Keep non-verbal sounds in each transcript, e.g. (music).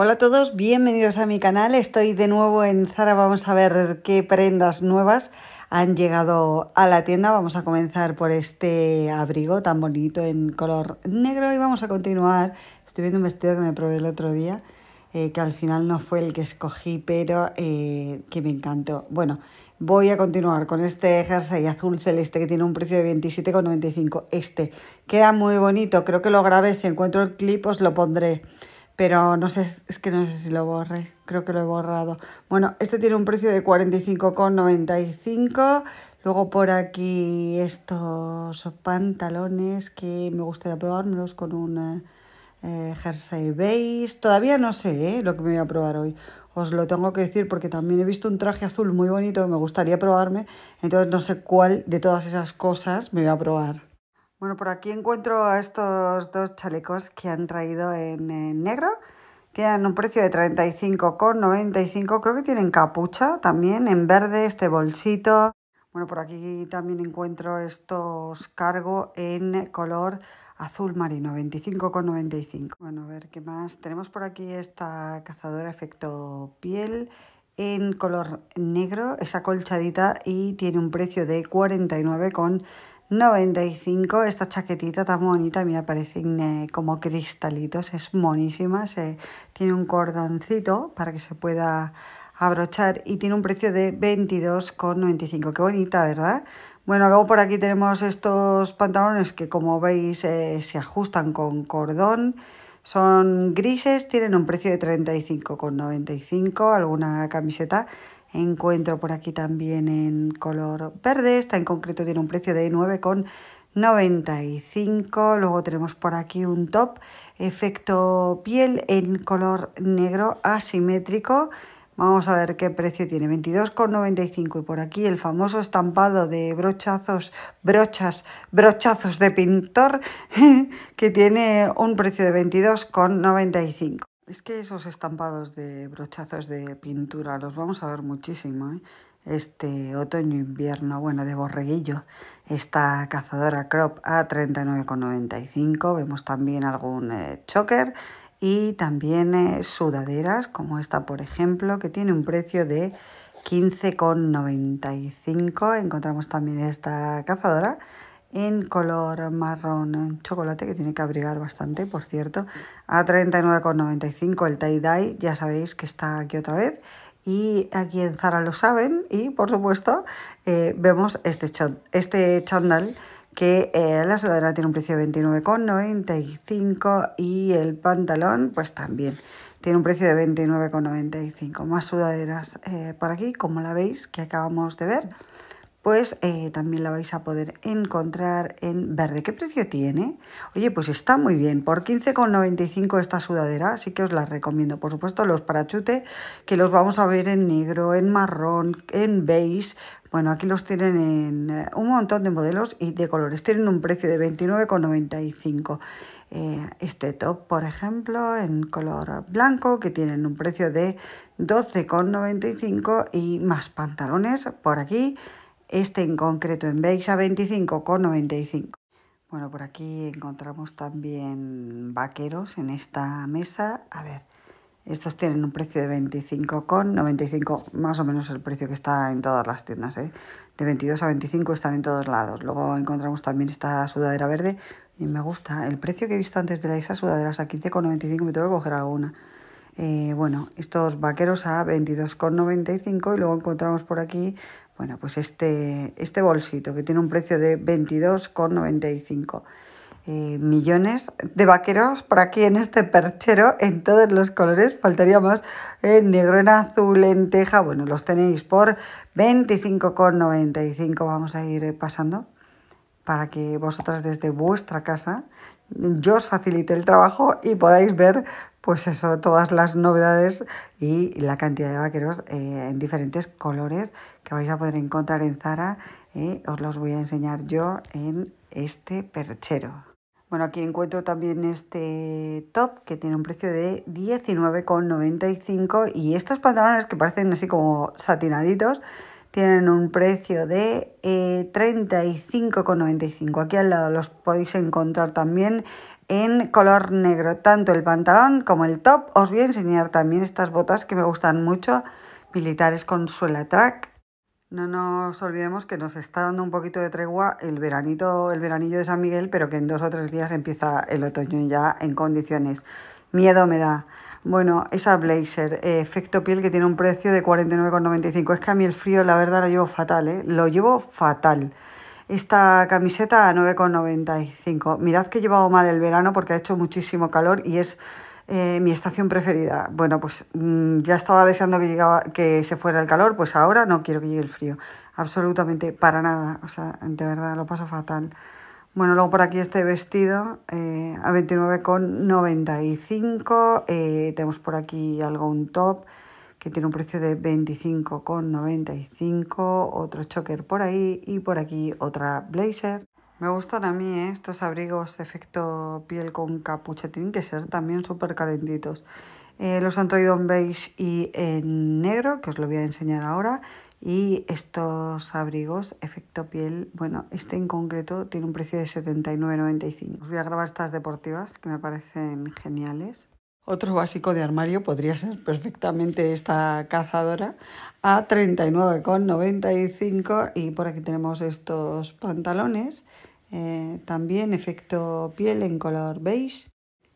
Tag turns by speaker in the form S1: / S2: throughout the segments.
S1: Hola a todos, bienvenidos a mi canal. Estoy de nuevo en Zara. Vamos a ver qué prendas nuevas han llegado a la tienda. Vamos a comenzar por este abrigo tan bonito en color negro y vamos a continuar. Estoy viendo un vestido que me probé el otro día, eh, que al final no fue el que escogí, pero eh, que me encantó. Bueno, voy a continuar con este jersey azul celeste que tiene un precio de 27,95. Este queda muy bonito. Creo que lo grabé. Si encuentro el clip os lo pondré pero no sé, es que no sé si lo borré, creo que lo he borrado. Bueno, este tiene un precio de 45,95. Luego por aquí estos pantalones que me gustaría probármelos con un eh, eh, jersey beige. Todavía no sé eh, lo que me voy a probar hoy. Os lo tengo que decir porque también he visto un traje azul muy bonito que me gustaría probarme. Entonces no sé cuál de todas esas cosas me voy a probar. Bueno, por aquí encuentro a estos dos chalecos que han traído en, negro. Tienen un precio de 35,95. Creo que tienen capucha también en verde, este bolsito. Bueno, por aquí también encuentro estos cargo en color azul marino, 25,95. Bueno, a ver qué más. Tenemos por aquí esta cazadora efecto piel en color negro, Esa colchadita y tiene un precio de 49,95. 95. Esta chaquetita tan bonita, mira, parecen eh, como cristalitos, es monísima. tiene un cordoncito para que se pueda abrochar y tiene un precio de 22,95. Qué bonita, ¿verdad? Bueno, luego por aquí tenemos estos pantalones que como veis eh, se ajustan con cordón. Son grises, tienen un precio de 35,95, alguna camiseta encuentro por aquí también en color verde. Esta en concreto tiene un precio de 9,95. Luego tenemos por aquí un top efecto piel en color negro asimétrico. Vamos a ver qué precio tiene, 22,95 y por aquí el famoso estampado de brochazos, brochas, brochazos de pintor (laughs) que tiene un precio de 22,95. Es que esos estampados de brochazos de pintura los vamos a ver muchísimo. ¿eh? Este otoño-invierno, bueno, de borreguillo, esta cazadora crop a 39,95. Vemos también algún eh, choker y también eh, sudaderas, como esta, por ejemplo, que tiene un precio de 15,95. Encontramos también esta cazadora en color marrón chocolate que tiene que abrigar bastante, por cierto, a 39,95 el tie-dye, ya sabéis que está aquí otra vez y aquí en Zara lo saben y por supuesto eh, vemos este, chandal este que eh, la sudadera tiene un precio de 29,95 y el pantalón pues también tiene un precio de 29,95. Más sudaderas eh, por aquí, como la veis, que acabamos de ver pues eh, también la vais a poder encontrar en verde. ¿Qué precio tiene? Oye, pues está muy bien, por 15,95 esta sudadera, así que os la recomiendo. Por supuesto, los parachute, que los vamos a ver en negro, en marrón, en beige, bueno, aquí los tienen en eh, un montón de modelos y de colores. Tienen un precio de 29,95. Eh, este top, por ejemplo, en color blanco, que tienen un precio de 12,95 y más pantalones por aquí este en concreto en beige a 25,95. Bueno, por aquí encontramos también vaqueros en esta mesa. A ver, estos tienen un precio de 25,95, más o menos el precio que está en todas las tiendas. ¿eh? De 22 a 25 están en todos lados. Luego encontramos también esta sudadera verde y me gusta. El precio que he visto antes de la ISA, sudaderas a 15,95 me tengo que coger alguna. Eh, bueno, estos vaqueros a 22,95 y luego encontramos por aquí bueno, pues este, este bolsito que tiene un precio de 22,95 eh, millones de vaqueros por aquí en este perchero en todos los colores. Faltaría más en negro, en azul, en teja. Bueno, los tenéis por 25,95. Vamos a ir pasando para que vosotras desde vuestra casa yo os facilite el trabajo y podáis ver pues eso, todas las novedades y la cantidad de vaqueros eh, en diferentes colores que vais a poder encontrar en Zara, eh, os los voy a enseñar yo en este perchero. Bueno, aquí encuentro también este top que tiene un precio de 19,95 y estos pantalones que parecen así como satinaditos tienen un precio de 35,95. Eh, aquí al lado los podéis encontrar también en color negro, tanto el pantalón como el top. Os voy a enseñar también estas botas que me gustan mucho, militares con suela track no nos olvidemos que nos está dando un poquito de tregua el veranito, el veranillo de San Miguel, pero que en dos o tres días empieza el otoño ya en condiciones. Miedo me da. Bueno, esa blazer, eh, efecto piel que tiene un precio de 49,95. Es que a mí el frío, la verdad, lo llevo fatal, ¿eh? Lo llevo fatal. Esta camiseta a 9,95. Mirad que he llevado mal el verano porque ha hecho muchísimo calor y es eh, mi estación preferida. Bueno, pues mm, ya estaba deseando que, llegaba, que se fuera el calor, pues ahora no quiero que llegue el frío. Absolutamente, para nada. O sea, de verdad, lo paso fatal. Bueno, luego por aquí este vestido eh, a 29,95. Eh, tenemos por aquí algo, un top que tiene un precio de 25,95. Otro choker por ahí y por aquí otra blazer. Me gustan a mí ¿eh? estos abrigos efecto piel con capucha. Tienen que ser también súper calentitos. Eh, los han traído en beige y en negro, que os lo voy a enseñar ahora. Y estos abrigos efecto piel, bueno, este en concreto tiene un precio de 79,95. Os voy a grabar estas deportivas que me parecen geniales. Otro básico de armario podría ser perfectamente esta cazadora a 39,95 y por aquí tenemos estos pantalones eh, también efecto piel en color beige.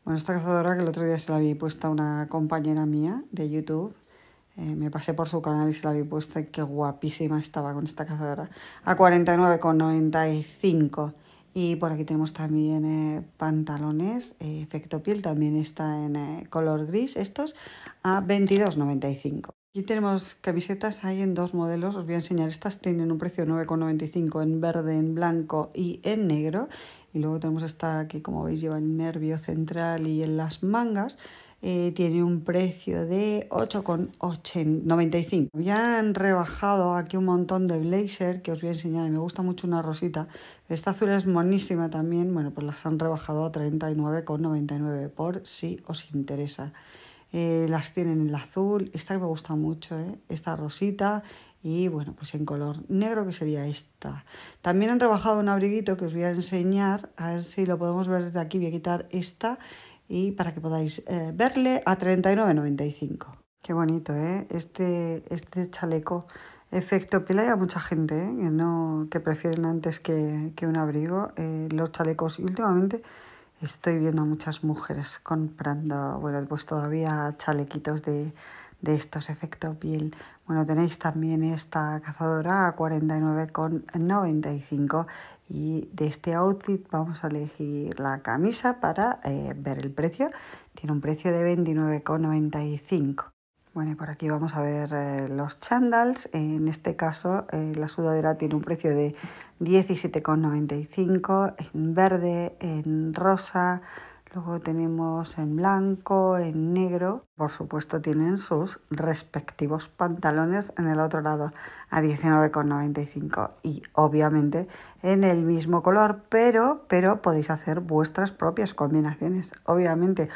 S1: Bueno, esta cazadora que el otro día se la vi puesta una compañera mía de YouTube. Eh, me pasé por su canal y se la vi puesta y qué guapísima estaba con esta cazadora. A 49,95. Y por aquí tenemos también eh, pantalones, efecto piel, también está en color gris estos, a 22,95. Aquí tenemos camisetas, hay en dos modelos, os voy a enseñar. Estas tienen un precio 9,95 en verde, en blanco y en negro. Y luego tenemos esta que como veis lleva el nervio central y en las mangas. Eh, tiene un precio de 8,95. Ya han rebajado aquí un montón de blazer que os voy a enseñar. Me gusta mucho una rosita. Esta azul es monísima también. Bueno, pues las han rebajado a 39,99 por si os interesa. Eh, las tienen en el azul, esta que me gusta mucho, ¿eh? esta rosita y bueno, pues en color negro que sería esta. También han rebajado un abriguito que os voy a enseñar, a ver si lo podemos ver desde aquí, voy a quitar esta y para que podáis eh, verle a 39.95. Qué bonito, ¿eh? Este, este chaleco efecto pila, hay a mucha gente que, no, que prefieren antes que, que un abrigo los chalecos y últimamente estoy viendo muchas mujeres comprando, bueno, pues todavía chalequitos de, estos efectos piel. Bueno, tenéis también esta cazadora a 49,95 y de este outfit vamos a elegir la camisa para eh, ver el precio. Tiene un precio de 29,95. Bueno, y por aquí vamos a ver eh, los chandals. En este caso, eh, la sudadera tiene un precio de 17,95 en verde, en rosa, luego tenemos en blanco, en negro. Por supuesto, tienen sus respectivos pantalones en el otro lado a 19,95 y obviamente en el mismo color, pero, pero podéis hacer vuestras propias combinaciones, obviamente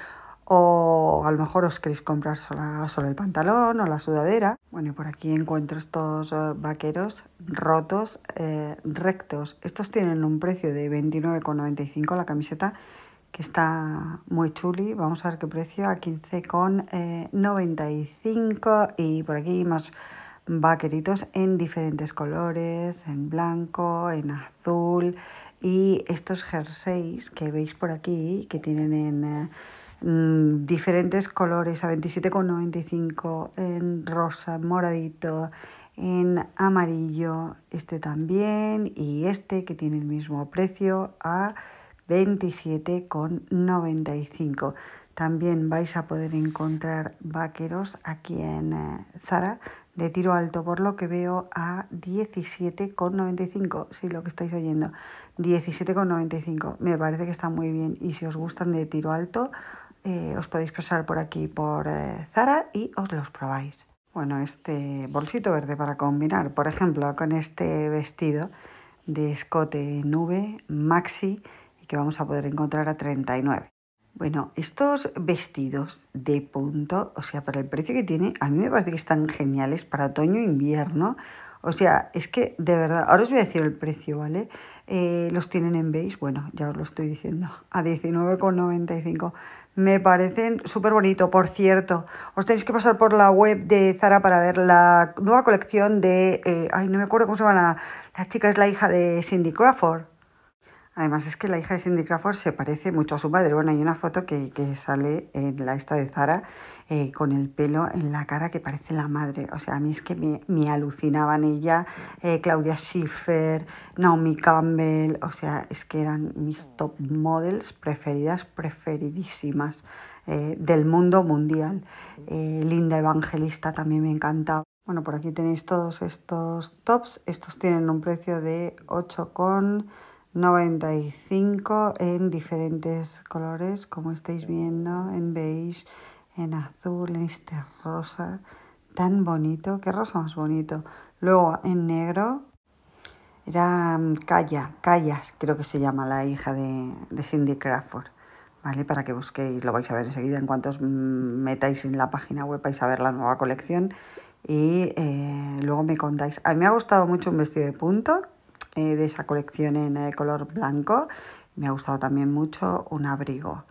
S1: o a lo mejor os queréis comprar solo el pantalón o la sudadera. Bueno, por aquí encuentro estos eh, vaqueros rotos, eh, rectos. Estos tienen un precio de 29,95 la camiseta, que está muy chuli. Vamos a ver qué precio, a 15,95 y por aquí más vaqueritos en diferentes colores, en blanco, en azul y estos jerseys que veis por aquí que tienen en... Eh, Mm, diferentes colores, a 27,95 en rosa, moradito, en amarillo, este también y este que tiene el mismo precio a 27,95. También vais a poder encontrar vaqueros aquí en eh, Zara de tiro alto, por lo que veo a 17,95. si lo que estáis oyendo, 17,95. Me parece que está muy bien y si os gustan de tiro alto, eh, os podéis pasar por aquí por eh, Zara y os los probáis. Bueno, este bolsito verde para combinar, por ejemplo, con este vestido de escote nube maxi y que vamos a poder encontrar a 39. Bueno, estos vestidos de punto, o sea, para el precio que tiene, a mí me parece que están geniales para otoño e invierno. O sea, es que de verdad, ahora os voy a decir el precio, ¿vale? Eh, los tienen en beige, bueno, ya os lo estoy diciendo, a 19,95. Me parecen súper bonito, por cierto. Os tenéis que pasar por la web de Zara para ver la nueva colección de... Eh, ay, no me acuerdo cómo se llama la, la chica, es la hija de Cindy Crawford. Además es que la hija de Cindy Crawford se parece mucho a su madre. Bueno, hay una foto que, que sale en la esta de Zara eh, con el pelo en la cara que parece la madre. O sea, a mí es que me, me alucinaban ella, eh, Claudia Schiffer, Naomi Campbell, o sea, es que eran mis top models preferidas, preferidísimas eh, del mundo mundial. Linda Evangelista también me encantaba. Bueno, por aquí tenéis todos estos tops. Estos tienen un precio de 8,95 en diferentes colores, como estáis viendo, en beige, en azul, este rosa tan bonito, qué rosa más bonito. Luego en negro era Calla, mm, Callas, creo que se llama la hija de, Cindy Crawford. ¿Vale? Para que busquéis, lo vais a ver enseguida en cuanto os mm, metáis en la página web, vais a ver la nueva colección y eh, luego me contáis. A mí me ha gustado mucho un vestido de punto eh, de esa colección en eh, color blanco. Me ha gustado también mucho un abrigo.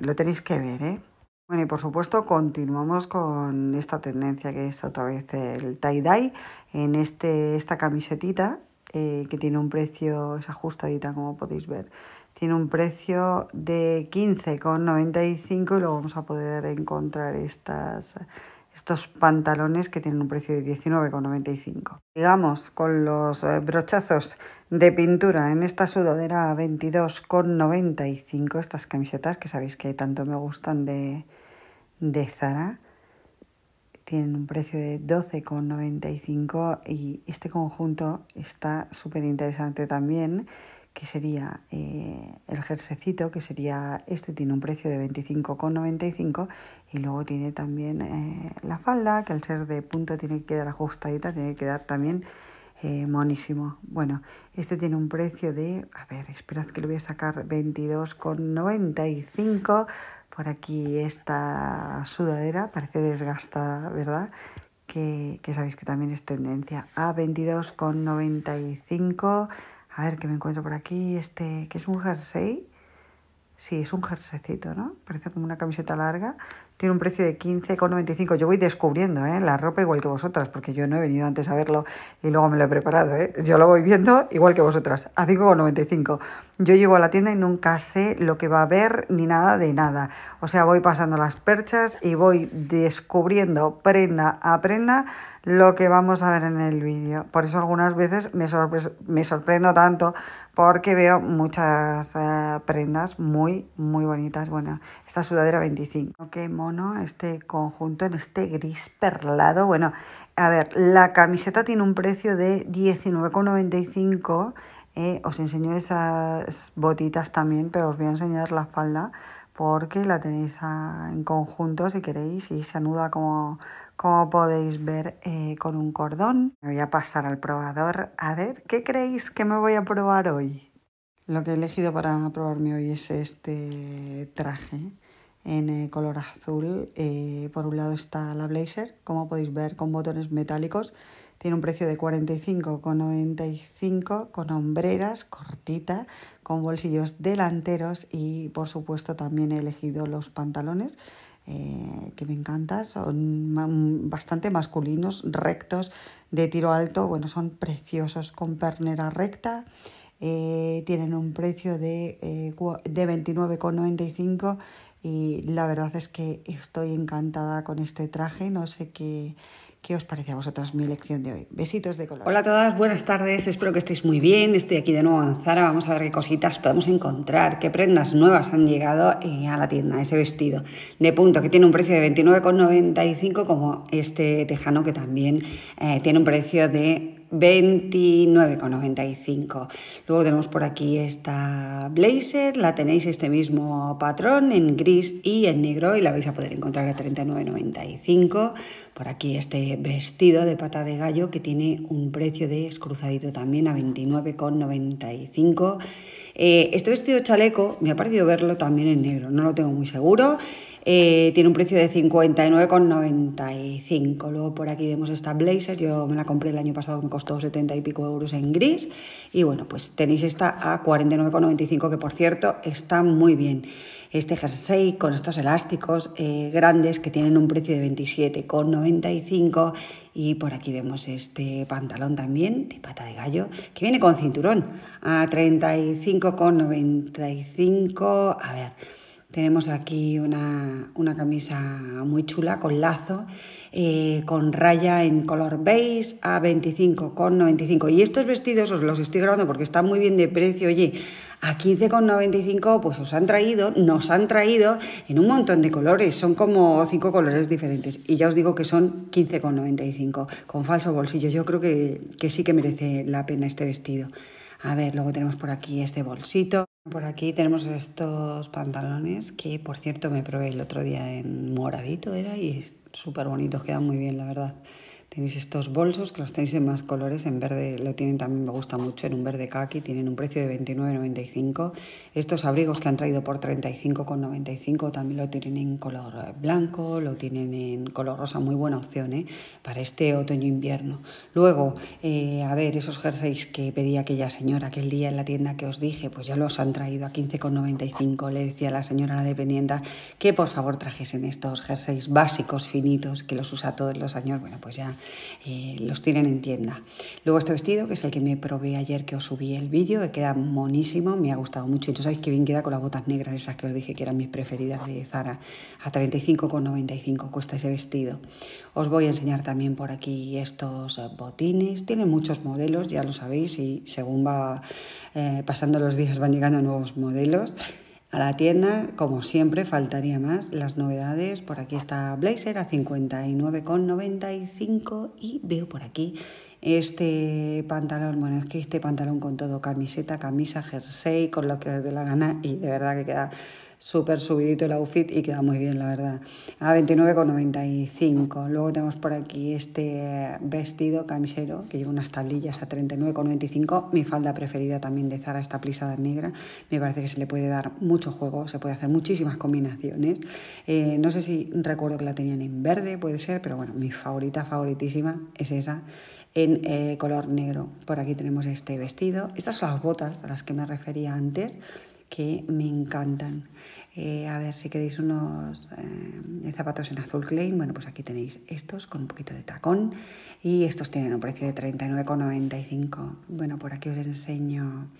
S1: lo tenéis que ver, ¿eh? Bueno, y por supuesto continuamos con esta tendencia que es otra vez el tie-dye en este, esta camisetita eh, que tiene un precio, es ajustadita como podéis ver, tiene un precio de 15,95 y luego vamos a poder encontrar estas estos pantalones que tienen un precio de 19,95. Llegamos con los eh, brochazos de pintura en esta sudadera 22,95, estas camisetas que sabéis que tanto me gustan de, de Zara, tienen un precio de 12,95 y este conjunto está súper interesante también que sería eh, el jersecito, que sería este, tiene un precio de 25,95 y luego tiene también eh, la falda, que al ser de punto tiene que quedar ajustadita, tiene que quedar también eh, monísimo. Bueno, este tiene un precio de, a ver, esperad que lo voy a sacar, 22,95. Por aquí esta sudadera, parece desgastada, ¿verdad? Que, que sabéis que también es tendencia. A 22,95. A ver, que me encuentro por aquí, este, que es un jersey. Sí, es un jerseycito, ¿no? Parece como una camiseta larga, tiene un precio de 15,95. Yo voy descubriendo ¿eh? la ropa igual que vosotras, porque yo no he venido antes a verlo y luego me lo he preparado. ¿eh? Yo lo voy viendo igual que vosotras, a 5,95. Yo llego a la tienda y nunca sé lo que va a haber ni nada de nada. O sea, voy pasando las perchas y voy descubriendo prenda a prenda lo que vamos a ver en el vídeo. Por eso algunas veces me, me sorprendo tanto porque veo muchas eh, prendas muy, muy bonitas. Bueno, esta sudadera 25 este conjunto en este gris perlado. Bueno, a ver, la camiseta tiene un precio de 19,95. Eh, os enseño esas botitas también, pero os voy a enseñar la falda porque la tenéis en conjunto si queréis y se anuda como, como podéis ver eh, con un cordón. Me voy a pasar al probador a ver qué creéis que me voy a probar hoy. Lo que he elegido para probarme hoy es este traje en eh, color azul. Eh, por un lado está la Blazer, como podéis ver, con botones metálicos. Tiene un precio de 45,95 con hombreras cortita, con bolsillos delanteros y por supuesto también he elegido los pantalones. Eh, que me encantan son mm, bastante masculinos, rectos, de tiro alto, bueno, son preciosos, con pernera recta, tienen un precio de, de 29,95 y la verdad es que estoy encantada con este traje, no sé qué, os parece a vosotras mi elección de hoy? Besitos de color. Hola a todas, buenas tardes, espero que estéis muy bien. Estoy aquí de nuevo en Zara, vamos a ver qué cositas podemos encontrar, qué prendas nuevas han llegado eh, a la tienda, ese vestido de punto que tiene un precio de 29,95 como este tejano que también eh, tiene un precio de 29,95. Luego tenemos por aquí esta blazer, la tenéis este mismo patrón en gris y en negro y la vais a poder encontrar a 39,95. Por aquí este vestido de pata de gallo que tiene un precio de escruzadito también a 29,95. Eh, este vestido chaleco me ha parecido verlo también en negro, no lo tengo muy seguro. Eh, tiene un precio de 59,95. Luego por aquí vemos esta blazer. Yo me la compré el año pasado, me costó 70 y pico euros en gris. Y bueno, pues tenéis esta a 49,95, que por cierto está muy bien. Este jersey con estos elásticos eh, grandes que tienen un precio de 27,95. Y por aquí vemos este pantalón también de pata de gallo que viene con cinturón a 35,95. A ver. Tenemos aquí una, camisa muy chula con lazo, eh, con raya en color beige a 25,95. Y estos vestidos os los estoy grabando porque están muy bien de precio. Oye, a 15,95 pues os han traído, nos han traído en un montón de colores. Son como cinco colores diferentes. Y ya os digo que son 15,95 con falso bolsillo. Yo creo que sí que merece la pena este vestido. A ver, luego tenemos por aquí este bolsito. Por aquí tenemos estos pantalones que, por cierto, me probé el otro día en Moravito era, y súper bonito, quedan muy bien, la verdad. Tenéis estos bolsos que los tenéis en más colores, en verde lo tienen también, me gusta mucho, en un verde kaki, tienen un precio de 29,95. Estos abrigos que han traído por 35,95 también lo tienen en color blanco, lo tienen en color rosa, muy buena opción ¿eh? para este otoño-invierno. E Luego, eh, a ver, esos jerseys que pedía aquella señora aquel día en la tienda que os dije, pues ya los han traído a 15,95. Le decía a la señora, la dependienta, que por favor trajesen estos jerseys básicos, finitos, que los usa todos los años. Bueno, pues ya eh, los tienen en tienda. Luego este vestido, que es el que me probé ayer que os subí el vídeo, que queda monísimo, me ha gustado mucho. Y no sabéis que bien queda con las botas negras, esas que os dije que eran mis preferidas de Zara. A 35,95 cuesta ese vestido. Os voy a enseñar también por aquí estos botines. Tienen muchos modelos, ya lo sabéis, y según va eh, pasando los días van llegando nuevos modelos a la tienda, como siempre, faltaría más. Las novedades, por aquí está Blazer a 59,95 y veo por aquí este pantalón, bueno, es que este pantalón con todo, camiseta, camisa, jersey, con lo que os dé la gana y de verdad que queda súper subidito el outfit y queda muy bien, la verdad. A 29,95. Luego tenemos por aquí este vestido camisero que lleva unas tablillas a 39,95. Mi falda preferida también de Zara, esta plisada negra. Me parece que se le puede dar mucho juego, se puede hacer muchísimas combinaciones. Eh, no sé si recuerdo que la tenían en verde, puede ser, pero bueno, mi favorita, favoritísima es esa en eh, color negro. Por aquí tenemos este vestido. Estas son las botas a las que me refería antes que me encantan. Eh, a ver, si queréis unos eh, zapatos en azul Klein, bueno, pues aquí tenéis estos con un poquito de tacón y estos tienen un precio de 39,95. Bueno, por aquí os enseño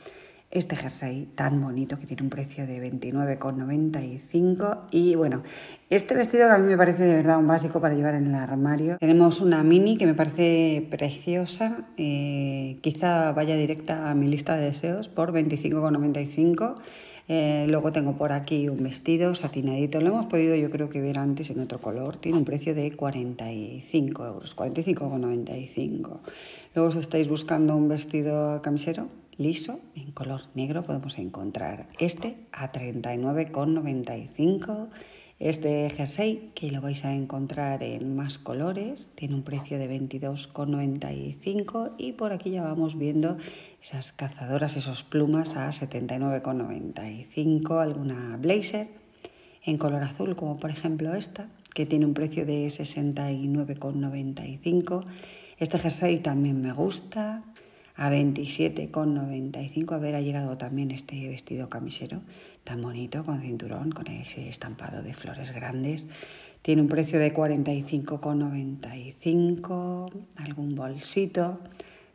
S1: este jersey tan bonito que tiene un precio de 29,95 y bueno, este vestido que a mí me parece de verdad un básico para llevar en el armario. Tenemos una mini que me parece preciosa, eh, quizá vaya directa a mi lista de deseos por 25,95 eh, luego tengo por aquí un vestido satinadito, lo hemos podido yo creo que ver antes en otro color, tiene un precio de 45 euros, 45,95. Luego si estáis buscando un vestido camisero, liso en color negro podemos encontrar este a 39,95. Este jersey que lo vais a encontrar en más colores tiene un precio de 22,95 y por aquí ya vamos viendo esas cazadoras, esos plumas a 79,95, alguna blazer en color azul como por ejemplo esta que tiene un precio de 69,95. Este jersey también me gusta, a 27,95 ha llegado también este vestido camisero tan bonito con cinturón, con ese estampado de flores grandes. Tiene un precio de 45,95, algún bolsito.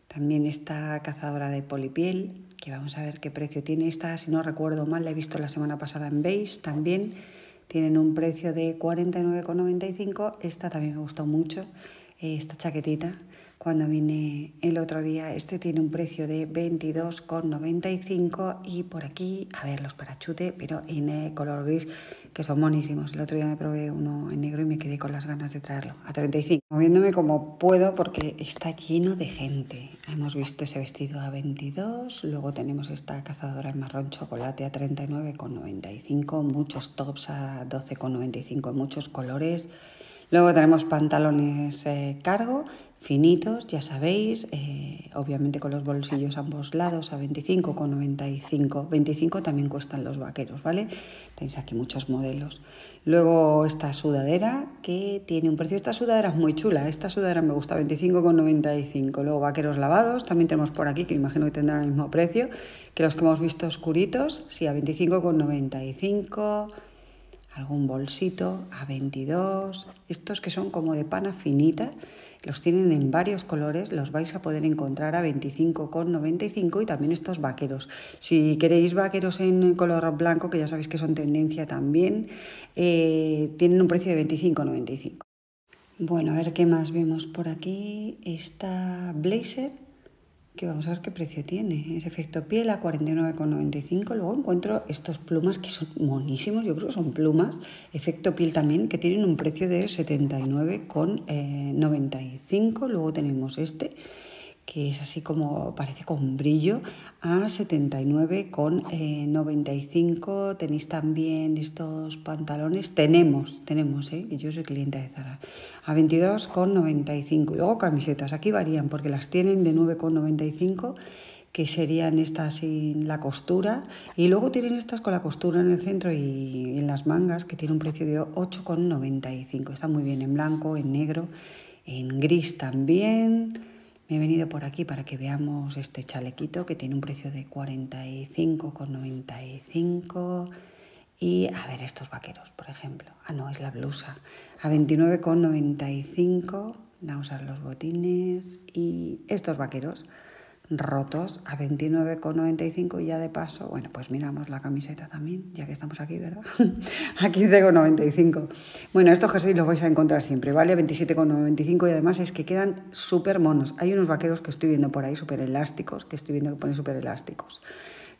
S1: También esta cazadora de polipiel, que vamos a ver qué precio tiene esta, si no recuerdo mal, la he visto la semana pasada en Beige también. Tienen un precio de 49,95. Esta también me gustó mucho, eh, esta chaquetita cuando vine el otro día, este tiene un precio de 22,95 y por aquí, a ver, los parachute, pero en eh, color gris, que son monísimos. El otro día me probé uno en negro y me quedé con las ganas de traerlo, a 35. Moviéndome como puedo porque está lleno de gente. Hemos visto ese vestido a 22, luego tenemos esta cazadora en marrón chocolate a 39,95, muchos tops a 12,95, muchos colores. Luego tenemos pantalones eh, cargo finitos, ya sabéis, eh, obviamente con los bolsillos ambos lados a 25,95, con 25 también cuestan los vaqueros, ¿vale? Tenéis aquí muchos modelos. Luego esta sudadera que tiene un precio, esta sudadera es muy chula, esta sudadera me gusta 25 con Luego vaqueros lavados, también tenemos por aquí que imagino que tendrán el mismo precio que los que hemos visto oscuritos, sí, a 25,95 con algún bolsito A22, estos que son como de pana finita, los tienen en varios colores, los vais a poder encontrar a 25,95 y también estos vaqueros. Si queréis vaqueros en color blanco, que ya sabéis que son tendencia también, eh, tienen un precio de 25,95. Bueno, a ver qué más vemos por aquí. Esta blazer que vamos a ver qué precio tiene. Es efecto piel a 49,95. Luego encuentro estos plumas que son monísimos, yo creo que son plumas. Efecto piel también, que tienen un precio de 79,95. Luego tenemos este que es así como parece con brillo, a 79,95. Eh, Tenéis también estos pantalones, tenemos, tenemos, eh, yo soy cliente de Zara, a 22,95. Y luego camisetas, aquí varían porque las tienen de 9,95 que serían estas sin la costura y luego tienen estas con la costura en el centro y en las mangas que tiene un precio de 8,95 está muy bien en blanco en negro en gris también me he venido por aquí para que veamos este chalequito que tiene un precio de 45,95 y a ver estos vaqueros, por ejemplo. Ah, no, es la blusa. A 29,95 vamos a ver los botines y estos vaqueros rotos a 29,95 y ya de paso, bueno, pues miramos la camiseta también, ya que estamos aquí, ¿verdad? (laughs) a 15,95. Bueno, estos jerseys los vais a encontrar siempre, ¿vale? A 27,95 y además es que quedan súper monos. Hay unos vaqueros que estoy viendo por ahí súper elásticos, que estoy viendo que ponen súper elásticos.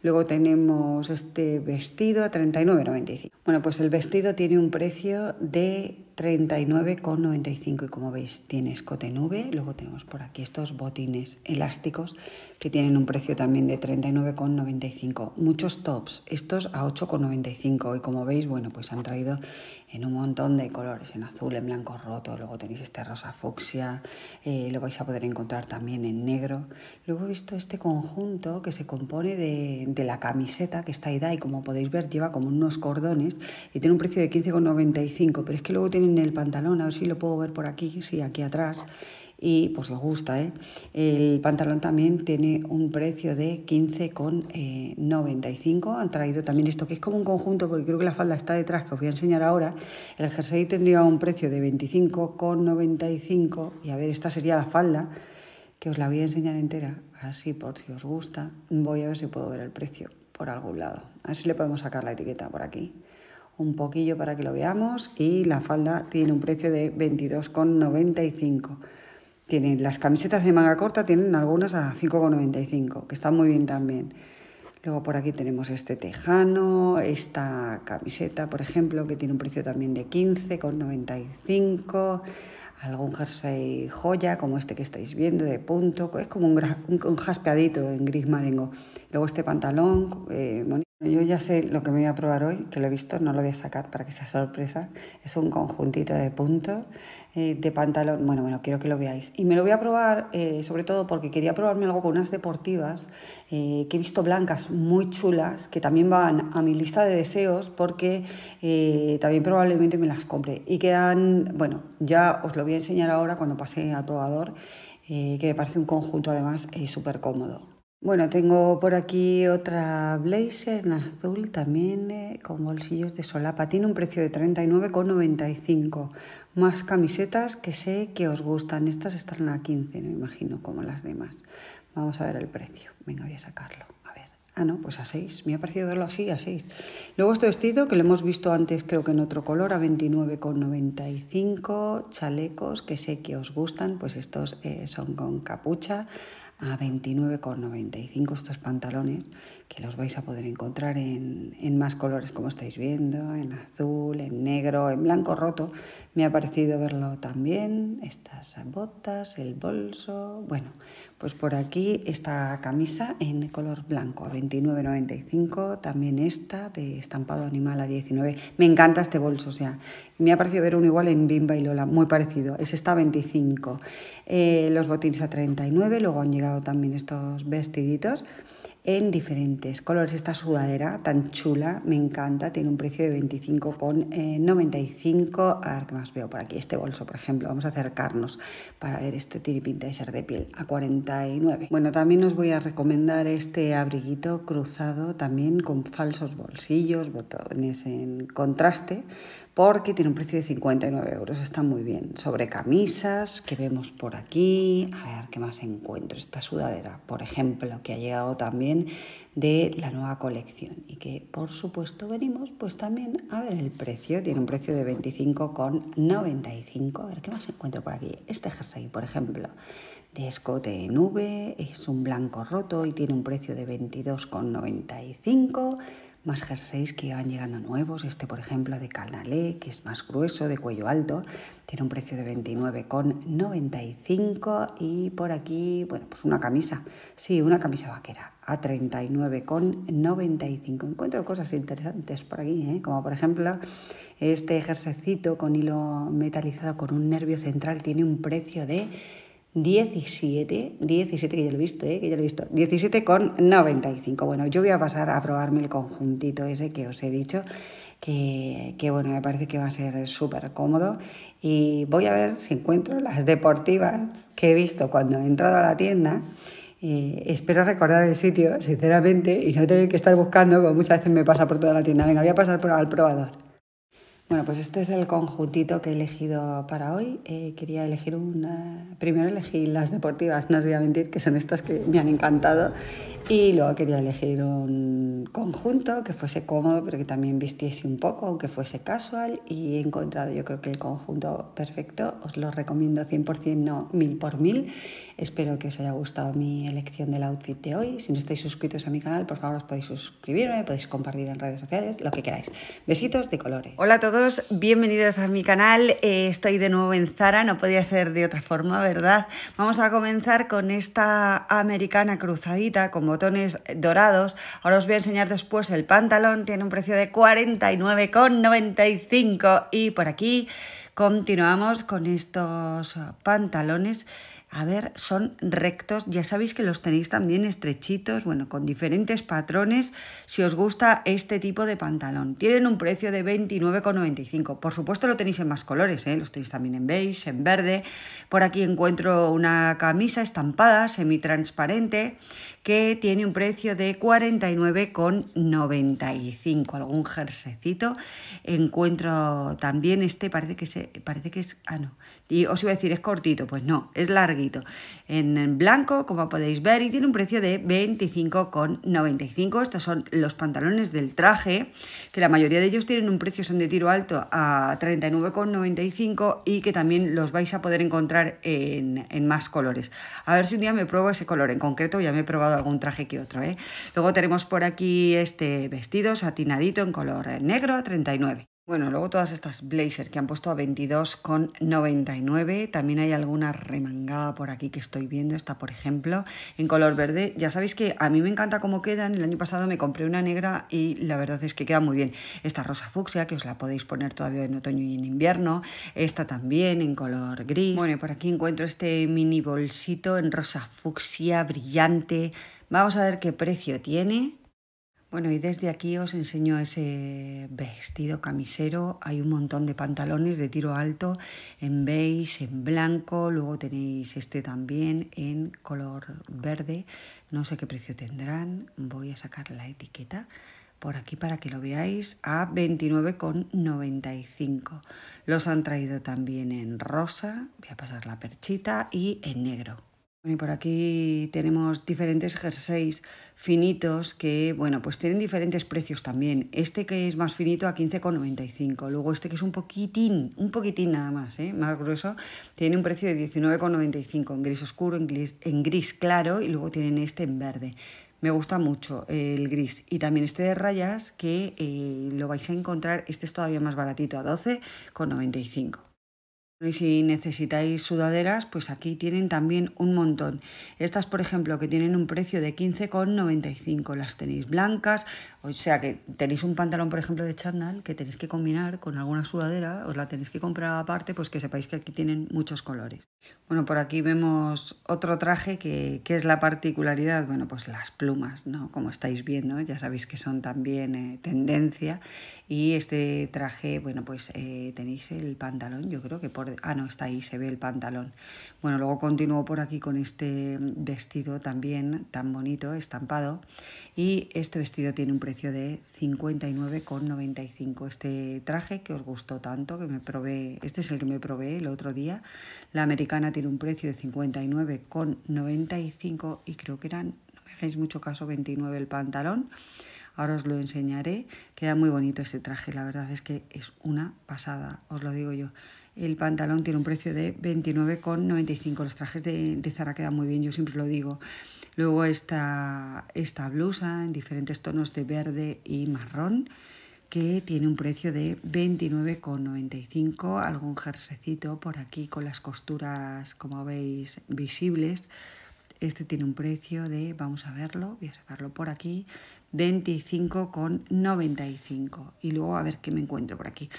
S1: Luego tenemos este vestido a 39,95. Bueno, pues el vestido tiene un precio de 39,95 y como veis tiene escote nube, luego tenemos por aquí estos botines elásticos que tienen un precio también de 39,95, muchos tops, estos a 8,95 y como veis, bueno, pues han traído en un montón de colores, en azul, en blanco roto, luego tenéis este rosa fucsia, eh, lo vais a poder encontrar también en negro. Luego he visto este conjunto que se compone de, la camiseta que está ahí, y como podéis ver lleva como unos cordones y tiene un precio de 15,95, pero es que luego tiene el pantalón, a ver si lo puedo ver por aquí, sí, aquí atrás. Y pues os gusta, ¿eh? El pantalón también tiene un precio de 15,95. Han traído también esto, que es como un conjunto, porque creo que la falda está detrás, que os voy a enseñar ahora. El jersey tendría un precio de 25,95. Y a ver, esta sería la falda, que os la voy a enseñar entera, así por si os gusta. Voy a ver si puedo ver el precio por algún lado. A ver si le podemos sacar la etiqueta por aquí un poquillo para que lo veamos y la falda tiene un precio de 22,95. Tienen las camisetas de manga corta, tienen algunas a 5,95, que están muy bien también. Luego por aquí tenemos este tejano, esta camiseta, por ejemplo, que tiene un precio también de 15,95, algún jersey joya como este que estáis viendo de punto, es como un, un, jaspeadito en gris marengo. Luego este pantalón, eh, yo ya sé lo que me voy a probar hoy, que lo he visto, no lo voy a sacar para que sea sorpresa. Es un conjuntito de puntos eh, de pantalón. Bueno, bueno, quiero que lo veáis. Y me lo voy a probar eh, sobre todo porque quería probarme algo con unas deportivas eh, que he visto blancas muy chulas, que también van a mi lista de deseos porque también probablemente me las compre. Y quedan, bueno, ya os lo voy a enseñar ahora cuando pase al probador, que me parece un conjunto además súper cómodo. Bueno, tengo por aquí otra blazer en azul también eh, con bolsillos de solapa. Tiene un precio de 39,95 más camisetas que sé que os gustan. Estas están a 15, no imagino, como las demás. Vamos a ver el precio. Venga, voy a sacarlo. A ver. Ah, no, pues a 6. Me ha parecido verlo así, a 6. Luego este vestido, que lo hemos visto antes, creo que en otro color, a 29,95. Chalecos que sé que os gustan, pues estos eh, son con capucha a 29,95 estos pantalones que los vais a poder encontrar en, más colores como estáis viendo, en azul, en negro, en blanco roto. Me ha parecido verlo también, estas botas, el bolso, bueno, pues por aquí esta camisa en color blanco a 29,95, también esta de estampado animal a 19. Me encanta este bolso, o sea, me ha parecido ver uno igual en Bimba y Lola, muy parecido, es esta a 25. Eh, los botines a 39, luego han llegado también estos vestiditos en diferentes colores. Esta sudadera tan chula, me encanta, tiene un precio de 25,95. Eh, a ver qué más veo por aquí. Este bolso, por ejemplo, vamos a acercarnos para ver este tiripintaiser de ser de piel a 49. Bueno, también os voy a recomendar este abriguito cruzado también con falsos bolsillos, botones en contraste porque tiene un precio de 59 euros, está muy bien. Sobre camisas, que vemos por aquí, a ver qué más encuentro. Esta sudadera, por ejemplo, que ha llegado también de la nueva colección y que por supuesto venimos pues también a ver el precio, tiene un precio de 25,95. A ver qué más encuentro por aquí. Este jersey, por ejemplo, de escote en V, es un blanco roto y tiene un precio de 22,95 más jerseys que van llegando nuevos, este por ejemplo de Canalé, que es más grueso, de cuello alto, tiene un precio de 29,95 y por aquí, bueno, pues una camisa, sí, una camisa vaquera a 39,95. Encuentro cosas interesantes por aquí, ¿eh? como por ejemplo este jersecito con hilo metalizado con un nervio central tiene un precio de 17, 17, que ya lo he visto, ¿eh? que ya lo he visto, 95 Bueno, yo voy a pasar a probarme el conjuntito ese que os he dicho, que, bueno, me parece que va a ser súper cómodo. Y voy a ver si encuentro las deportivas que he visto cuando he entrado a la tienda. espero recordar el sitio, sinceramente, y no tener que estar buscando, como muchas veces me pasa por toda la tienda. Venga, voy a pasar por, al probador. Bueno, pues este es el conjuntito que he elegido para hoy. Eh, quería elegir una... Primero elegí las deportivas, no os voy a mentir, que son estas que me han encantado. Y luego quería elegir un conjunto que fuese cómodo, pero que también vistiese un poco, aunque fuese casual. Y he encontrado yo creo que el conjunto perfecto. Os lo recomiendo 100%, no mil por mil. Espero que os haya gustado mi elección del outfit de hoy. Si no estáis suscritos a mi canal, por favor os podéis suscribirme, podéis compartir en redes sociales, lo que queráis. Besitos de colores. Hola a todos, bienvenidos a mi canal. Eh, estoy de nuevo en Zara, no podía ser de otra forma, ¿verdad? Vamos a comenzar con esta americana cruzadita con botones dorados. Ahora os voy a enseñar después el pantalón, tiene un precio de 49,95 y por aquí continuamos con estos pantalones a ver, son rectos, ya sabéis que los tenéis también estrechitos, bueno, con diferentes patrones, si os gusta este tipo de pantalón. Tienen un precio de 29,95. Por supuesto lo tenéis en más colores, ¿eh? los tenéis también en beige, en verde. Por aquí encuentro una camisa estampada, semitransparente, que tiene un precio de 49,95. Algún jersecito. Encuentro también este, parece que, se, parece que es... Ah, no. Y os iba a decir, es cortito, pues no, es larguito. En blanco, como podéis ver, y tiene un precio de 25,95. Estos son los pantalones del traje, que la mayoría de ellos tienen un precio, son de tiro alto a 39,95 y que también los vais a poder encontrar en, en más colores. A ver si un día me pruebo ese color en concreto, ya me he probado algún traje que otro. ¿eh? Luego tenemos por aquí este vestido satinadito en color negro, 39. Bueno, luego todas estas blazer que han puesto a 22,99. También hay alguna remangada por aquí que estoy viendo. Esta, por ejemplo, en color verde. Ya sabéis que a mí me encanta cómo quedan. El año pasado me compré una negra y la verdad es que queda muy bien. Esta rosa fucsia, que os la podéis poner todavía en otoño y en invierno. Esta también en color gris. Bueno, y por aquí encuentro este mini bolsito en rosa fucsia brillante. Vamos a ver qué precio tiene. Bueno, y desde aquí os enseño ese vestido camisero. Hay un montón de pantalones de tiro alto en beige, en blanco. Luego tenéis este también en color verde. No sé qué precio tendrán. Voy a sacar la etiqueta por aquí para que lo veáis a 29,95. Los han traído también en rosa. Voy a pasar la perchita y en negro y por aquí tenemos diferentes jerseys finitos que, bueno, pues tienen diferentes precios también. Este que es más finito a 15,95. Luego este que es un poquitín, un poquitín nada más, ¿eh? más grueso, tiene un precio de 19,95 en gris oscuro, en gris, claro y luego tienen este en verde. Me gusta mucho el gris y también este de rayas que eh, lo vais a encontrar, este es todavía más baratito, a 12,95. Y si necesitáis sudaderas, pues aquí tienen también un montón. Estas, por ejemplo, que tienen un precio de 15,95. Las tenéis blancas, o sea que tenéis un pantalón, por ejemplo, de chandal que tenéis que combinar con alguna sudadera, os la tenéis que comprar aparte, pues que sepáis que aquí tienen muchos colores. Bueno, por aquí vemos otro traje que, es la particularidad, bueno, pues las plumas, ¿no? Como estáis viendo, ya sabéis que son también eh, tendencia. Y este traje, bueno, pues eh, tenéis el pantalón, yo creo que por Ah, no, está ahí, se ve el pantalón. Bueno, luego continúo por aquí con este vestido también tan bonito, estampado. Y este vestido tiene un precio de 59,95. Este traje que os gustó tanto, que me probé, este es el que me probé el otro día. La americana tiene un precio de 59,95 y creo que eran, no me hagáis mucho caso, 29 el pantalón ahora os lo enseñaré. Queda muy bonito este traje, la verdad es que es una pasada, os lo digo yo. El pantalón tiene un precio de 29,95. Los trajes de, Zara quedan muy bien, yo siempre lo digo. Luego está esta blusa en diferentes tonos de verde y marrón que tiene un precio de 29,95. Algún jersecito por aquí con las costuras, como veis, visibles. Este tiene un precio de, vamos a verlo, voy a sacarlo por aquí, 25,95. Y luego a ver qué me encuentro por aquí.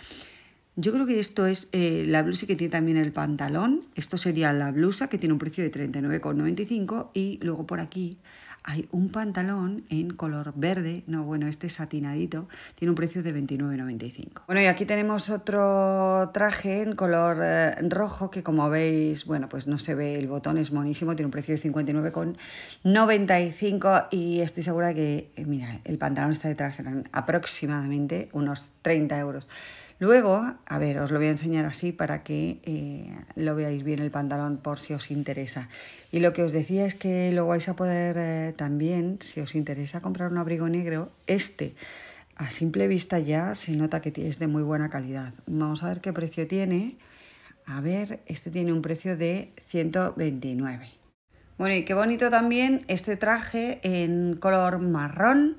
S1: Yo creo que esto es eh, la blusa que tiene también el pantalón. Esto sería la blusa que tiene un precio de 39,95 y luego por aquí hay un pantalón en color verde, no, bueno, este es satinadito, tiene un precio de 29,95. Bueno, y aquí tenemos otro traje en color eh, rojo que como veis, bueno, pues no se ve el botón, es monísimo, tiene un precio de 59,95 y estoy segura que, eh, mira, el pantalón está detrás, eran aproximadamente unos 30 euros. Luego, a ver, os lo voy a enseñar así para que eh, lo veáis bien el pantalón por si os interesa. Y lo que os decía es que lo vais a poder eh, también, si os interesa comprar un abrigo negro, este a simple vista ya se nota que es de muy buena calidad. Vamos a ver qué precio tiene. A ver, este tiene un precio de 129. Bueno, y qué bonito también este traje en color marrón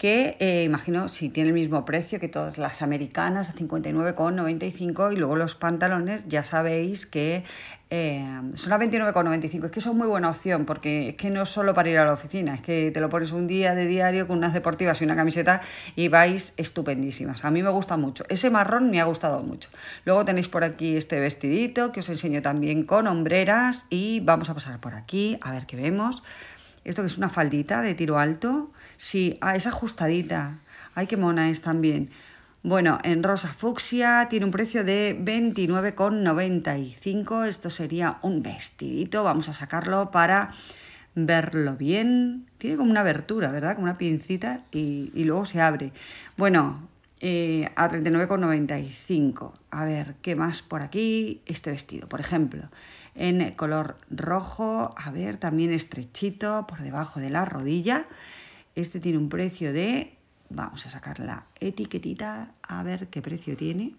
S1: que eh, imagino si tiene el mismo precio que todas las americanas a 59,95 y luego los pantalones ya sabéis que eh, son a 29,95. Es que son muy buena opción porque es que no es solo para ir a la oficina, es que te lo pones un día de diario con unas deportivas y una camiseta y vais estupendísimas. A mí me gusta mucho. Ese marrón me ha gustado mucho. Luego tenéis por aquí este vestidito que os enseño también con hombreras y vamos a pasar por aquí a ver qué vemos esto que es una faldita de tiro alto, sí, ah, es ajustadita, ay, qué mona es también. Bueno, en rosa fucsia tiene un precio de 29,95. Esto sería un vestidito. Vamos a sacarlo para verlo bien. Tiene como una abertura, ¿verdad? Como una pincita y, luego se abre. Bueno, eh, a 39,95. A ver, ¿qué más por aquí? Este vestido, por ejemplo en color rojo, a ver, también estrechito por debajo de la rodilla. Este tiene un precio de, vamos a sacar la etiquetita, a ver qué precio tiene